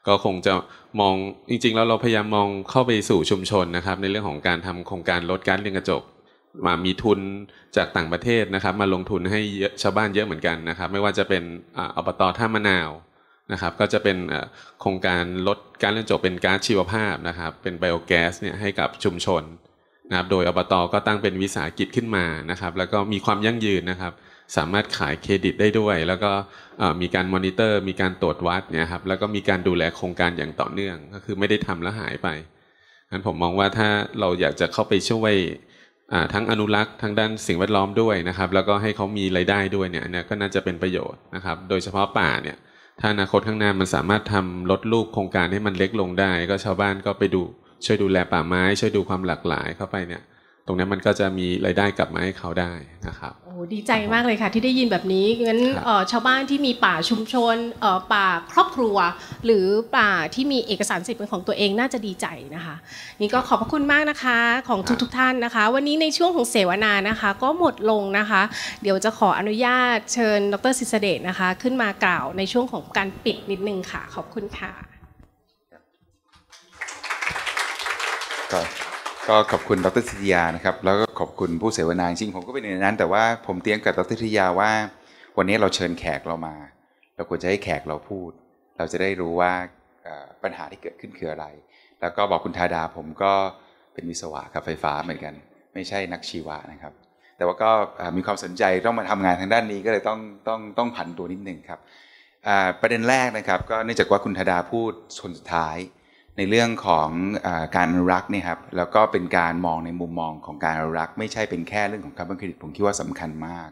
ก็คงจะมองจริงๆแล้วเราพยายามมองเข้าไปสู่ชุมชนนะครับ ในเรื่องของการทำโครงการลดการเรียนกระจกมามีทุนจากต่างประเทศนะครับ มาลงทุนให้ชาวบ้านเยอะเหมือนกันนะครับ ไม่ว่าจะเป็นอบตท่ามะนาวนะครับ ก็จะเป็นโครงการลดการเรียนกระจกเป็นก๊าซชีวภาพนะครับเป็นไบโอแก๊สเนี่ยให้กับชุมชนนะครับโดยอบตก็ตั้งเป็นวิสาหกิจขึ้นมานะครับ แล้วก็มีความยั่งยืนนะครับสามารถขายเครดิตได้ด้วย แล้วก็มีการมอนิเตอร์ มีการตรวจวัดเนี่ยครับแล้วก็มีการดูแลโครงการอย่างต่อเนื่อง ก็คือไม่ได้ทำแล้วหายไปงั้นผมมองว่าถ้าเราอยากจะเข้าไปช่วยทั้งอนุรักษ์ทั้งด้านสิ่งแวดล้อมด้วยนะครับ แล้วก็ให้เขามีไรายได้ด้วยเนี่ยเนี่ยก็น่าจะเป็นประโยชน์นะครับ โดยเฉพาะป่าเนี่ยถ้าอนาคตข้างหน้ามันสามารถทำลดลูกโครงการให้มันเล็กลงได้ ก็ชาวบ้านก็ไปดูช่วยดูแลป่าไม้ช่วยดูความหลากหลายเข้าไปเนี่ยรงนี้มันก็จะมีรายได้กลับมาให้เขาได้นะครับ โอ้ดีใจมากเลยค่ะ ที่ได้ยินแบบนี้งั้นชาวบ้านที่มีป่าชุมชนป่าครอบครัว หรือป่าที่มีเอกสารสิทธิ์เป็นของตัวเองน่าจะดีใจนะคะ นี่ก็ขอบพระคุณมากนะคะของทุกๆทท่านนะคะ วันนี้ในช่วงของเสวนานะคะก็หมดลงนะคะ เดี๋ยวจะขออนุญาตเชิญ ดรศิษเดชนะคะขึ้นมากล่าวในช่วงของการปิดนิดนึงค่ะ ขอบคุณค่ะ Okay. ก็ขอบคุณดรธิติยานะครับ แล้วก็ขอบคุณผู้เสวนาจริงผมก็เป็นในนั้นแต่ว่าผมเตรียมกับดรธิติยาว่าวันนี้เราเชิญแขกเรามา เราควรจะให้แขกเราพูด เราจะได้รู้ว่าปัญหาที่เกิดขึ้นคืออะไร แล้วก็บอกคุณธาดาผมก็เป็นวิศวะรับไฟฟ้าเหมือนกัน ไม่ใช่นักชีวะนะครับ แต่ว่าก็มีความสนใจ ต้องมาทำงานทางด้านนี้ก็เลยต้องต้องต้องผันตัวนิดนึงครับประเด็นแรกนะครับ ก็เนื่องจากว่าคุณธาดาพูดชนสุดท้ายในเรื่องของอการอนุรักษ์เนี่ยครับแล้วก็เป็นการมองในมุมมองของการอนุรักษ์ไม่ใช่เป็นแค่เรื่องของคาร์บอนเครดิตผมคิดว่าสำคัญมาก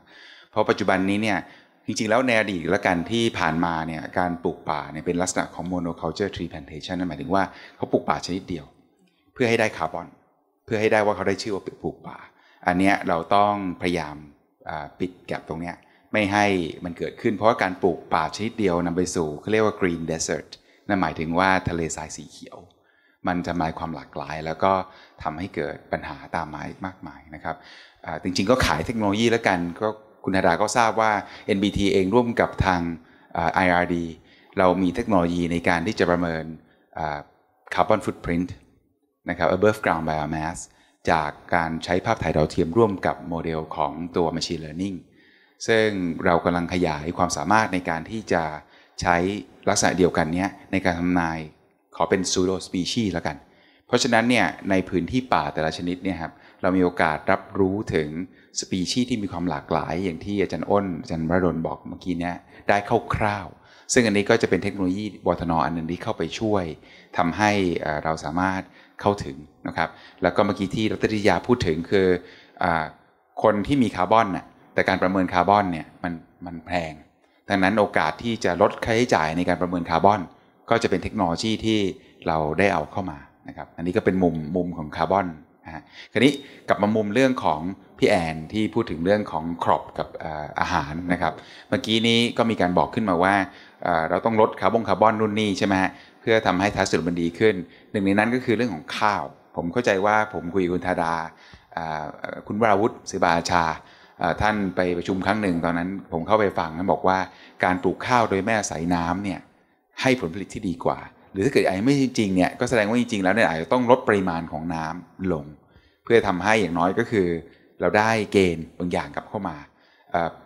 เพราะปัจจุบันนี้เนี่ยจริงๆแล้วในอดีตและกันที่ผ่านมาเนี่ยการปลูกป่าเนี่ยเป็นลักษณะของ monoculture tree plantation นั่นหมายถึงว่าเขาปลูกป่าชนิดเดียว เพื่อให้ได้คาร์บอน เพื่อให้ได้ว่าเขาได้ชื่อว่าปลูกป่า อันเนี้ยเราต้องพยายามปิดแกลบตรงเนี้ยไม่ให้มันเกิดขึ้น เพราะาการปลูกป่าชนิดเดียวนำไปสู่เขาเรียกว่า green desert นั่นหมายถึงว่าทะเลทรายสีเขียว มันจะมาความหลากหลาย แล้วก็ทำให้เกิดปัญหาตามมาอีกมากมายนะครับจริงๆ ก็ขายเทคโนโลยีแล้วกันก็คุณธาดาก็ทราบว่า NBT เองร่วมกับทาง IRD เรามีเทคโนโลยีในการที่จะประเมินคาร์บอนฟุตพ r i n t นะครับ above ground biomass จากการใช้ภาพถ่ายดาวเทียมร่วมกับโมเดลของตัว machine learning ซึ่งเรากำลังขยายความสามารถในการที่จะใช้ลักษณะเดียวกันนี้ในการทำนายขอเป็นซูโดสปีชีแล้วกัน เพราะฉะนั้นเนี่ยในพื้นที่ป่าแต่ละชนิดเนี่ยครับเรามีโอกาสรับรู้ถึงสปีชีที่มีความหลากหลาย อย่างที่อาจารย์อ้น อาจารย์ระดนบอกเมื่อกี้เนี่ยได้คร่าวๆซึ่งอันนี้ก็จะเป็นเทคโนโลยีวทนอันนึงที่เข้าไปช่วย ทำให้เราสามารถเข้าถึงนะครับแล้วก็เมื่อกี้ที่รัตติยาพูดถึงคืออคนที่มีคาร์บอนน่ะแต่การประเมินคาร์บอนเนี่ยมันมันแพงดังนั้นโอกาสที่จะลดค่าใช้จ่ายในการประเมินคาร์บอนก็จะเป็นเทคโนโลยีที่เราได้เอาเข้ามานะครับอันนี้ก็เป็นมุมมุมของคาร์บอนนะฮะคราวนี้กลับมามุมเรื่องของพี่แอน ที่พูดถึงเรื่องของครอบกับอาหารนะครับเมื่อกี้นี้ก็มีการบอกขึ้นมาว่า เราต้องลดคาร์บอนคาร์บอนนู่นนี่ใช่ไหมฮะเพื่อทำให้ทัศนมันดีขึ้น หนึ่งในนั้นก็คือเรื่องของข้าว ผมเข้าใจว่าผมคุยคุณธาดาคุณวราวุฒิศิบาชาท่านไปประชุมครั้งหนึ่งตอนนั้นผมเข้าไปฟังท่านบอกว่าการปลูกข้าวโดยแม่สายน้ำเนี่ยให้ผลผลิตที่ดีกว่า หรือถ้าเกิดไอ้ไม่จริงเนี่ยก็แสดงว่าจริงๆแล้วเนี่ยอาจจะต้องลดปริมาณของน้ำลง เพื่อทำให้อย่างน้อยก็คือ เราได้เกณฑ์บางอย่างกลับเข้ามา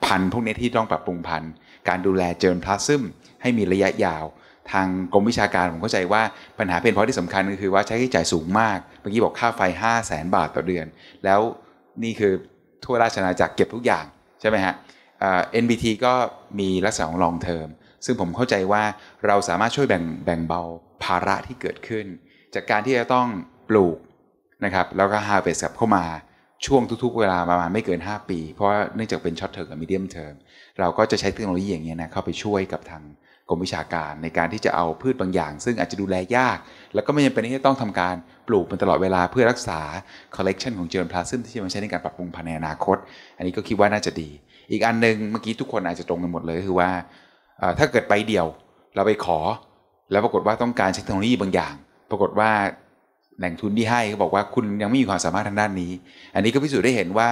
พันธุ์พวกนี้ที่ต้องปรับปรุงพันธุ์ การดูแลเจิมพลาซึมให้มีระยะยาว ทางกรมวิชาการผมเข้าใจว่าปัญหาเป็นเพราะที่สำคัญก็คือว่าใช้ใช้จ่ายสูงมากเมื่อกี้บอกค่าไฟ5 0 0แสนบาทต่อเดือน แล้วนี่คือทั่วราชนาจักรเก็บทุกอย่างใช่ไหมฮะเอ็นบีทีก็มีลักษณะของลองเทอมซึ่งผมเข้าใจว่าเราสามารถช่วยแบ่งแบ่งเบาภาระที่เกิดขึ้น จากการที่จะต้องปลูกนะครับแล้วก็ฮาร์เวสก์ับเข้ามาช่วงทุกๆเวลาประมาณไม่เกิน 5 ปี เพราะเนื่องจากเป็นช็อตเทอร์กับมีเดียมเทอมเราก็จะใช้เทคโนโลยีอย่างเงี้ยนะเข้าไปช่วยกับทางรมวิชาการในการที่จะเอาพืชบางอย่าง ซึ่งอาจจะดูแลยาก แล้วก็ไม่จำเป็นที่จะต้องทำการปลูกมันตลอดเวลาเพื่อรักษาคอลเลกชันของเจรินพลาซึมที่จะมาใช้ในการปรับปรุงภายในอนาคต อันนี้ก็คิดว่าน่าจะดี อีกอันหนึ่งเมื่อกี้ทุกคนอาจจะตรงกันหมดเลยคือว่าถ้าเกิดไปเดียวเราไปขอ แล้วปรากฏว่าต้องการเทคโนโลยีบางอย่าง ปรากฏว่าแหล่งทุนที่ให้เขาบอกว่าคุณยังไม่มีความสามารถทางด้านนี้ อันนี้ก็พิสูจน์ได้เห็นว่า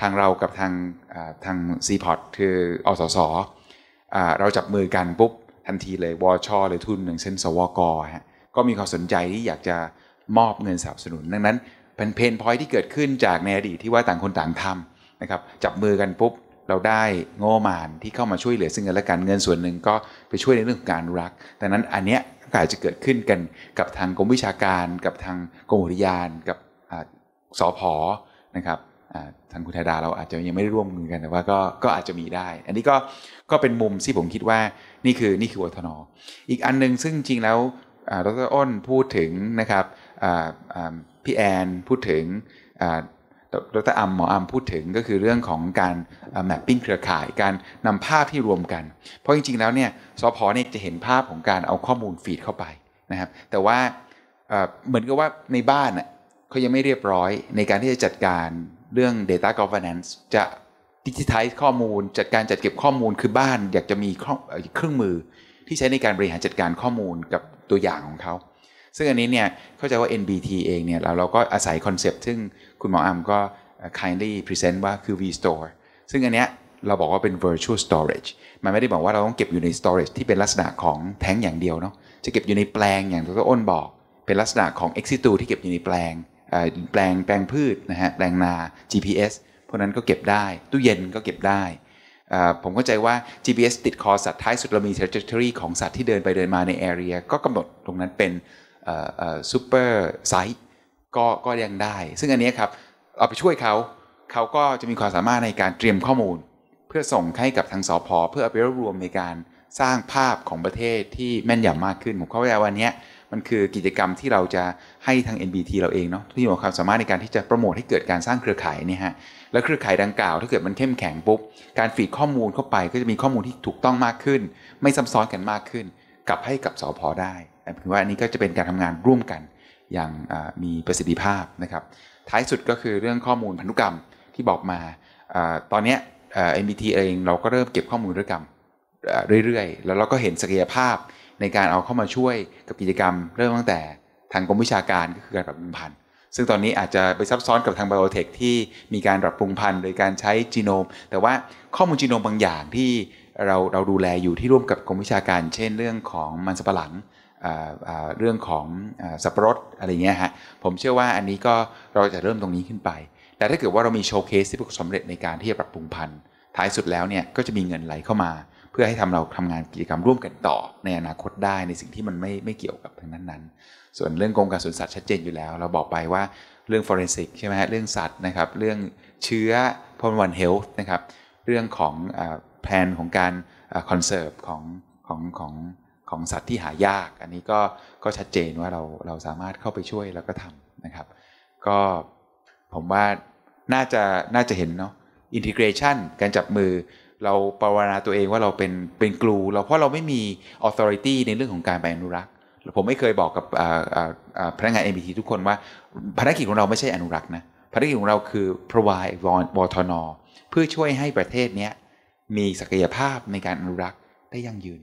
ทางเรากับทางทางซีพอร์ตคืออสสเราจับมือกันปุ๊บทันทีเลยวอชอหรือทุนอย่างเช่นสวกฮะก็มีความสนใจ ที่อยากจะมอบเงินสนับสนุน ดังนั้นเป็นเพนพอยที่เกิดขึ้นจากในอดีตที่ว่าต่างคนต่างทำนะครับจับมือกันปุ๊บเราได้ง่มานที่เข้ามาช่วยเหลือซึ่งกันและกัน เงินส่วนหนึ่งก็ไปช่วยในเรื่องการรักดังนั้นอันเนี้ยก็อาจจะเกิดขึ้นกันกับทางกรมวิชาการ กับทางกรมอุทยานกับสอพอนะครับทางคุณธดาเราอาจจะยังไม่ได้ร่วมมือกันแต่ว่าก็ก็อาจจะมีได้ อันนี้ก็ก็เป็นมุมที่ผมคิดว่านี่คือนี่คือวทนอ อีกอันนึงซึ่งจริงแล้วรัตอ้นพูดถึงนะครับพี่แอนพูดถึงรัตอัมหมออัมพูดถึงก็คือเรื่องของการแมปปิ้งเครือข่ายการนำภาพที่รวมกัน เพราะจริงๆแล้วเนี่ยสพเนี่ยจะเห็นภาพของการเอาข้อมูลฟีดเข้าไปนะครับแต่ว่าเหมือนกับว่าในบ้านเขายังไม่เรียบร้อยในการที่จะจัดการเรื่อง Data Governance จะดิจิทัลข้อมูล จัดการจัดเก็บข้อมูลคือบ้านอยากจะมีเครื่องมือที่ใช้ในการบริหารจัดการข้อมูลกับตัวอย่างของเขา ซึ่งอันนี้เนี่ยเข้าใจว่า NBT เองเนี่ยเราเราก็อาศัยคอนเซปต์ซึ่งคุณหมออัมก็ kindly present ว่าคือ VStore ซึ่งอันเนี้ยเราบอกว่าเป็น virtual storage มันไม่ได้บอกว่าเราต้องเก็บอยู่ใน storage ที่เป็นลักษณะของแท้งอย่างเดียวเนาะจะเก็บอยู่ในแปลงอย่างที่อ้นบอก เป็นลักษณะของ exitu ที่เก็บอยู่ในแปลงแปลงแปลงพืชนะฮะแปลงนา GPS พราะนั้นก็เก็บได้ ตู้เย็นก็เก็บได้ ผมเข้าใจว่า GPS ติดคอสัตว์ท้ายสุดเรามี trajectory ของสัตว์ที่เดินไปเดินมาใน area ก็กำหนดตรงนั้นเป็น super site ก็ก็ยังได้ ซึ่งอันนี้ครับ เอาไปช่วยเขาเขาก็จะมีความสามารถในการเตรียมข้อมูล เพื่อส่งให้กับทางสอพอ เพื่อเอาไปรวบรวมในการสร้างภาพของประเทศที่แม่นยำมากขึ้นผมเข้าใจวันนี้มันคือกิจกรรมที่เราจะให้ทาง NBT เราเองเนาะที่มีความสามารถในการที่จะโปรโมทให้เกิดการสร้างเครือข่ายนี่ฮะแล้วเครือข่ายดังกล่าวถ้าเกิดมันเข้มแข็งปุ๊บการฟีดข้อมูลเข้าไป ก็จะมีข้อมูลที่ถูกต้องมากขึ้น ไม่ซับซ้อนกันมากขึ้น กลับให้กับสพได้ถือว่าอันนี้ก็จะเป็นการทำงานร่วมกันอย่างมีประสิทธิภาพนะครับท้ายสุดก็คือเรื่องข้อมูลพันธุกรรมที่บอกมาตอนนี้เอ็นบีทีเองเราก็เริ่มเก็บข้อมูลพันธุกรรมเรื่อยๆ แล้วเราก็เห็นศักยภาพในการเอาเข้ามาช่วยกับกิจกรรมเริ่มตั้งแต่ทางกรมวิชาการก็คือการปรับปรุงพันธุ์ซึ่งตอนนี้อาจจะไปซับซ้อนกับทางไบโอเทคที่มีการปรับปรุงพันธุ์โดยการใช้จีโนม แต่ว่าข้อมูลจีโนมบางอย่างที่เราเราดูแลอยู่ที่ร่วมกับกรมวิชาการ เช่น เรื่องของมันสับปะหลังเรื่องของสับปะรดอะไรเงี้ยฮะผมเชื่อว่าอันนี้ก็เราจะเริ่มตรงนี้ขึ้นไป แต่ถ้าเกิดว่าเรามีโชว์เคสที่ประสบสำเร็จในการที่จะปรับปรุงพันธุ์ท้ายสุดแล้วเนี่ยก็จะมีเงินไหลเข้ามาพื่อให้ทำเราทำงานกิจกรรมร่วมกันต่อในอนาคตได้ในสิ่งที่มันไม่ไม่เกี่ยวกับทางนั้นนั้น ส่วนเรื่องกรมการสุนสัตว์ชัดเจนอยู่แล้ว เราบอกไปว่าเรื่อง forensic ใช่ไหมฮะเรื่องสัตว์นะครับ เรื่องเชื้อพ o วันเฮล a ์นะครับเรื่องของแผนของการคอนเซิร์ฟของของของของสัตว์ที่หายาก อันนี้ก็ก็ชัดเจนว่าเราเราสามารถเข้าไปช่วยแล้วก็ทำนะครับก็ผมว่าน่าจะน่าจะเห็นเนาะอินทิเกรชันการจับมือเราปรวนาตัวเองว่าเราเป็นเป็นกลูเราเพราะเราไม่มี authority ในเรื่องของการไปอนุรักษ์ ผมไม่เคยบอกกับพนักงาน MBT ทุกคนว่าภารกิจของเราไม่ใช่อนุรักษ์นะภารกิจของเราคือ provide วทนเพื่อช่วยให้ประเทศนี้มีศักยภาพในการอนุรักษ์ได้ยั่งยืน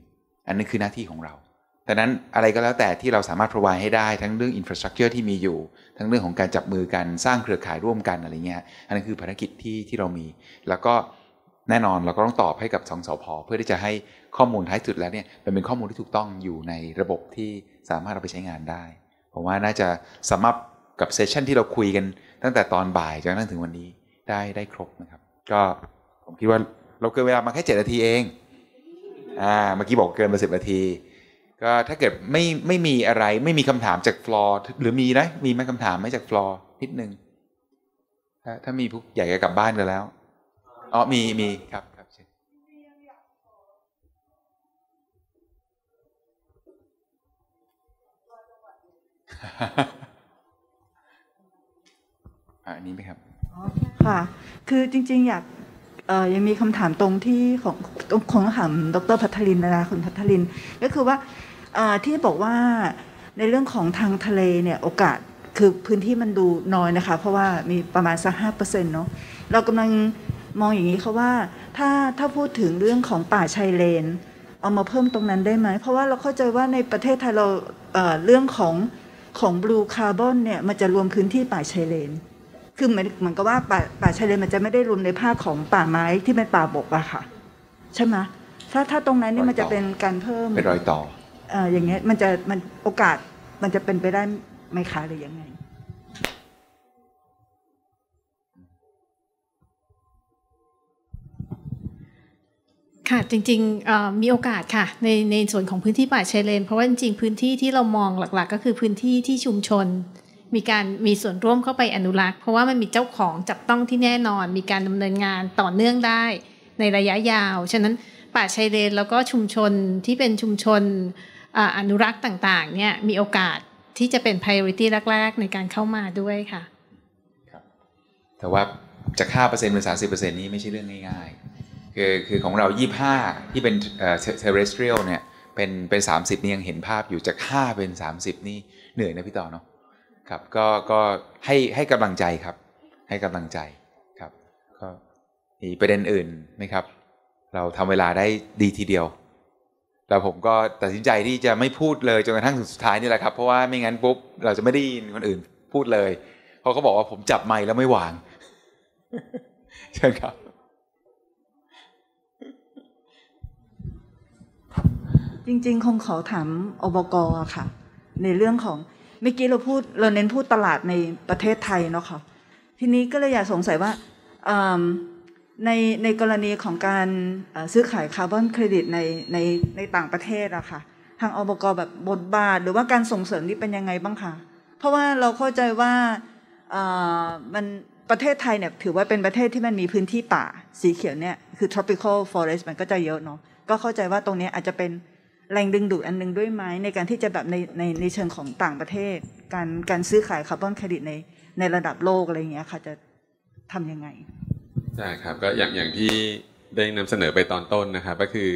อันนี้คือหน้าที่ของเราดังนั้นอะไรก็แล้วแต่ที่เราสามารถ provide ให้ได้ทั้งเรื่อง infrastructure ที่มีอยู่ ทั้งเรื่องของการจับมือกันสร้างเครือข่ายร่วมกันอะไรเงี้ยอันนั้นคือภารกิจที่ที่เรามี แล้วก็แน่นอนเราก็ต้องตอบให้กับสองสพเพื่อที่จะให้ข้อมูลท้ายสุดแล้วเนี่ยเป็นข้อมูลที่ถูกต้องอยู่ในระบบที่สามารถเอาไปใช้งานได้ผมว่าน่าจะสมับกับเซสชันที่เราคุยกันตั้งแต่ตอนบ่ายจนกระทั่งถึงวันนี้ได้ได้ครบนะครับก็ผมคิดว่าเราเกินเวลามาแค่7นาทีเองอ่าเมื่อกี้บอกเกินมาสินาทีก็ถ้าเกิดไม่ไม่มีอะไรไม่มีคำถามจากฟลอร์หรือมีนะมีไหมคำถามไหมจากฟลอร์นิดนึงถ้าถ้ามีพวกหญ่ก็กลับบ้านกันแล้วอ๋อ มี มี ครับ ครับอันนี้ไหมครับอ๋อค่ะ คือจริง ๆ อยากยังมีคำถามตรงที่ของ ของถามดร พัทลินนะคุณ พัทลิน ก็คือว่าที่บอกว่า ในเรื่องของทางทะเล เนี่ย โอกาส คือพื้นที่มันดูน้อยนะคะ เพราะว่ามีประมาณ สักห้าเปอร์เซ็นต์เนาะเรากำลังมองอย่างนี้เขาว่าถ้าถ้าพูดถึงเรื่องของป่าชายเลน เอามาเพิ่มตรงนั้นได้ไหมเพราะว่าเราเข้าใจว่าในประเทศไทยเราเเรื่องของของบลูคาร์บอนเนี่ยมันจะรวมพื้นที่ป่าชายเลนคือเหมือนเหมือนกับว่าป่าป่าชายเลนมันจะไม่ได้รวมในภาคของป่าไม้ที่เป็นป่าบกอะค่ะใช่ไหมถ้าถ้าตรงนั้นนี่มันจะเป็นการเพิ่มเป็นรอยต่อ อย่างเงี้ยมันจะมันโอกาสมันจะเป็นไปได้ไหมคะหรือยังไงค่ะจริงๆมีโอกาสค่ะในในส่วนของพื้นที่ป่าชายเลนเพราะว่าจริงๆพื้นที่ที่เรามองหลักๆ ก็คือพื้นที่ที่ชุมชน มีการมีส่วนร่วมเข้าไปอนุรักษ์ เพราะว่ามันมีเจ้าของจับต้องที่แน่นอนมีการดำเนินงานต่อเนื่องได้ในระยะยาวฉะนั้นป่าชายเลนแล้วก็ชุมชนที่เป็นชุมชนอนุรักษ์ต่างๆเนี่ยมีโอกาสที่จะเป็น priority แรกๆ ในการเข้ามาด้วยค่ะครับแต่ว่าจา5%เป็น30%นี้ไม่ใช่เรื่องง่ายๆคือคือของเรา 25 ที่เป็นเอ่อ terrestrial เนี่ยเป็นเป็น 30 นี่ยังเห็นภาพอยู่จาก 5 เป็น 30 นี่เหนื่อยนะพี่ต่อเนาะครับก็ก็ให้ให้กำลังใจครับ ให้กำลังใจครับก็มีประเด็นอื่นไหมครับ เราทำเวลาได้ดีทีเดียวแล้วผมก็ตัดสินใจที่จะไม่พูดเลยจนกระทั่งสุดท้ายนี่แหละครับ เพราะว่าไม่งั้นปุ๊บ เราจะไม่ได้ยินคนอื่นพูดเลย เพราะเขาบอกว่าผมจับไม้์แล้วไม่วางเชิญครับจริงๆคงขอถามอบกอค่ะในเรื่องของเมื่อกี้เราพูดเราเน้นพูดตลาดในประเทศไทยเนาะค่ะทีนี้ก็เลยอยากสงสัยว่าในในกรณีของการซื้อขายคาร์บอนเครดิตในในในต่างประเทศอะค่ะทางอบกแบบบทบาทหรือว่าการส่งเสริมนี่เป็นยังไงบ้างคะ เพราะว่าเราเข้าใจว่ามันประเทศไทยเนี่ยถือว่าเป็นประเทศที่มันมีพื้นที่ป่าสีเขียวเนี่ยคือ tropical forest มันก็จะเยอะเนาะก็เข้าใจว่าตรงนี้อาจจะเป็นแรงดึงดูดอันนึงด้วยไหมในการที่จะแบบในในในเชิงของต่างประเทศ การการซื้อขายคาร์บอนเครดิตในในระดับโลกอะไรเงี้ยค่ะจะทํำยังไง ใช่ครับก็อย่างอย่างที่ได้นำเสนอไปตอนต้นนะครับก็คือ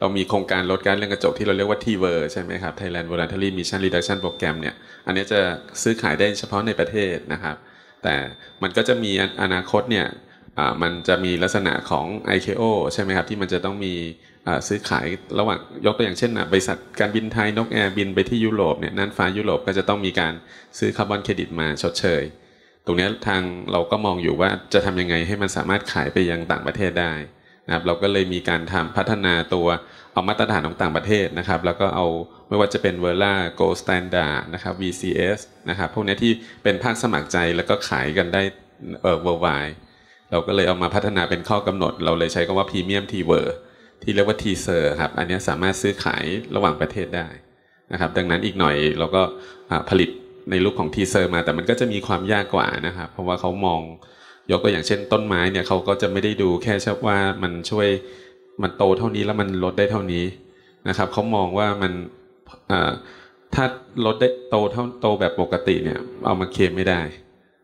เรามีโครงการลดการเรื่องกระจกที่เราเรียกว่าทีเวอร์ใช่ไหมครับ Thailand Voluntary m i s s i o n Reduction Program เนี่ยอันนี้จะซื้อขายได้เฉพาะในประเทศนะครับ แต่มันก็จะมีอนาคตเนี่ยมันจะมีลักษณะของ ICAO ใช่ไหมครับที่มันจะต้องมีซื้อขายระหว่างยกตัวอย่างเช่น บริษัทการบินไทยนกแอร์ บินไปที่ยุโรปเนี่ยน่านฟ้ายุโรป ก็จะต้องมีการซื้อคาร์บอนเครดิตมาชดเชย ตรงนี้ทางเราก็มองอยู่ว่าจะทำยังไงให้มันสามารถขายไปยังต่างประเทศได้นะครับเราก็เลยมีการทำพัฒนาตัวเอามาตรฐานของต่างประเทศนะครับแล้วก็เอาไม่ว่าจะเป็นเวอร์ล่าโกลสแตนดาร์ดนะครับ VCS นะครับพวกนี้ที่เป็นภาคสมัครใจแล้วก็ขายกันได้เอ่อ worldwide เราก็เลยเอามาพัฒนาเป็นข้อกำหนด เราเลยใช้คำว่าพรีมียมทีเวอร์ที่เรียกว่าทีเซอร์ครับอันนี้สามารถซื้อขายระหว่างประเทศได้นะครับดังนั้นอีกหน่อยเราก็ผลิตในรูปของทีเซอร์มาแต่มันก็จะมีความยากกว่านะครับเพราะว่าเขามองยกตัวอย่างเช่นต้นไม้เนี่ยเขาก็จะไม่ได้ดูแค่เฉพาะว่ามันช่วยมันโตเท่านี้แล้วมันลดได้เท่านี้นะครับเขามองว่ามันถ้าลดได้โตเท่าโตแบบปกติเนี่ยเอามาเคมไม่ได้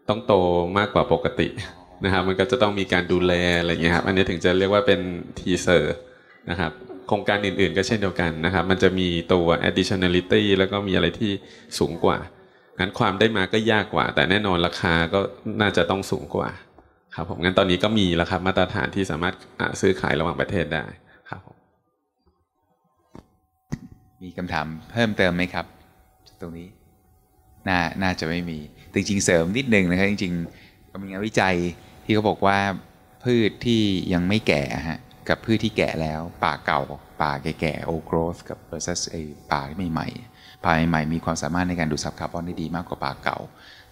ต้องโตมากกว่าปกตินะครับมันก็จะต้องมีการดูแลอะไรเงี้ยครับอันนี้ถึงจะเรียกว่าเป็นทีเซอร์นะครับโครงการอื่นๆก็เช่นเดียวกันนะครับ มันจะมีตัว additionality แล้วก็มีอะไรที่สูงกว่า งั้นความได้มาก็ยากกว่า แต่แน่นอนราคาก็น่าจะต้องสูงกว่า ครับผมงั้นตอนนี้ก็มีแล้วครับมาตรฐานที่สามารถซื้อขายระหว่างประเทศได้ครับผมมีคำถามเพิ่มเติมไหมครับ ตรงนี้ น่าน่าจะไม่มี จริงๆ เสริมนิดนึงนะครับ จริงๆมีงานวิจัยที่เขาบอกว่าพืชที่ยังไม่แก่ฮะกับพืชที่แก่แล้วป่าเก่า ป่าแก่ๆโอโกรสกับเ versus ไอป่าใหม่ๆ ป่าใหม่ๆมีความสามารถในการดูดซับคาร์บอนได้ดีมากกว่าป่าเก่า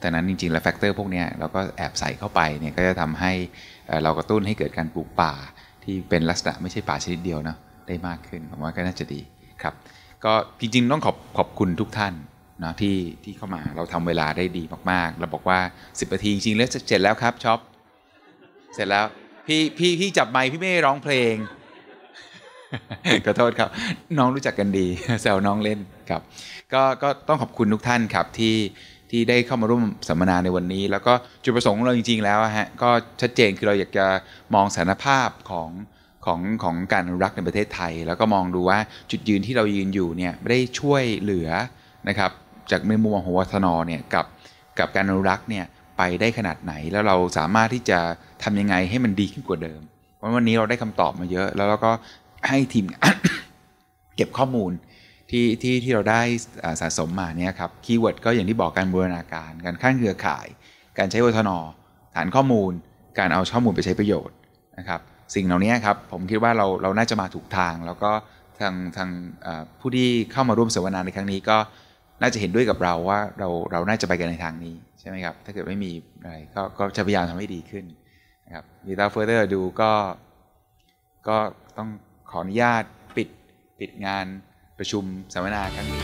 แต่นั้นจริงๆ แล้วแฟกเตอร์พวกนี้เราก็แอบใส่เข้าไปเนี่ยก็จะทำให้เรากระตุ้นให้เกิดการปลูกป่าที่เป็นลักษณะไม่ใช่ป่าชนิดเดียวนะ ได้มากขึ้นผมว่าก็น่าจะดีครับก็จริงๆ ต้องขอบขอบคุณทุกท่านนะที่ที่เข้ามาเราทำเวลาได้ดีมากๆ เราบอกว่า10นาทีจริงๆแล้วเสร็จแล้วครับช็อปเสร็จแล้วพี่พี่พี่จับไมค์พี่ไม่ร้องเพลงขอโทษครับ น้องรู้จักกันดี แซวน้องเล่นครับ ก็ก็ต้องขอบคุณทุกท่านครับที่ที่ได้เข้ามาร่วมสัมมนาในวันนี้ แล้วก็จุดประสงค์ของเราจริง ๆ แล้วฮะก็ชัดเจนคือเราอยากจะมองสถานภาพของของของการรักในประเทศไทย แล้วก็มองดูว่าจุดยืนที่เรายืนอยู่เนี่ยไได้ช่วยเหลือนะครับ จากมุมมองของวัฒนเนี่ยกับ กับการอนุรักษ์เนี่ยไปได้ขนาดไหนแล้วเราสามารถที่จะทำยังไงให้มันดีขึ้นกว่าเดิมเพราะวันนี้เราได้คำตอบมาเยอะ แล้วเราก็ให้ทีม เก็บข้อมูลที่ที่ที่เราได้สะสมมาเนี่ยครับคีย์เวิร์ดก็อย่างที่บอกการบูรณาการ การขั้นเครือข่าย การใช้วทนอฐานข้อมูล การเอาข้อมูลไปใช้ประโยชน์นะครับสิ่งเหล่านี้ครับผมคิดว่าเราเรา น่าจะมาถูกทาง แล้วก็ทางทางผู้ที่เข้ามาร่วมเสวนาในครั้งนี้ก็น่าจะเห็นด้วยกับเราว่าเราเราน่าจะไปกันในทางนี้ช่ไหมครับ ถ้าเกิดไม่มีอะไรก็ก็จะพยายามทำให้ดีขึ้นนะครับ w i t าเฟอร์เตอร์ดูก็ ก็ต้องขออนุญาตปิดปิดงานประชุมสัมมนาครั้งนี้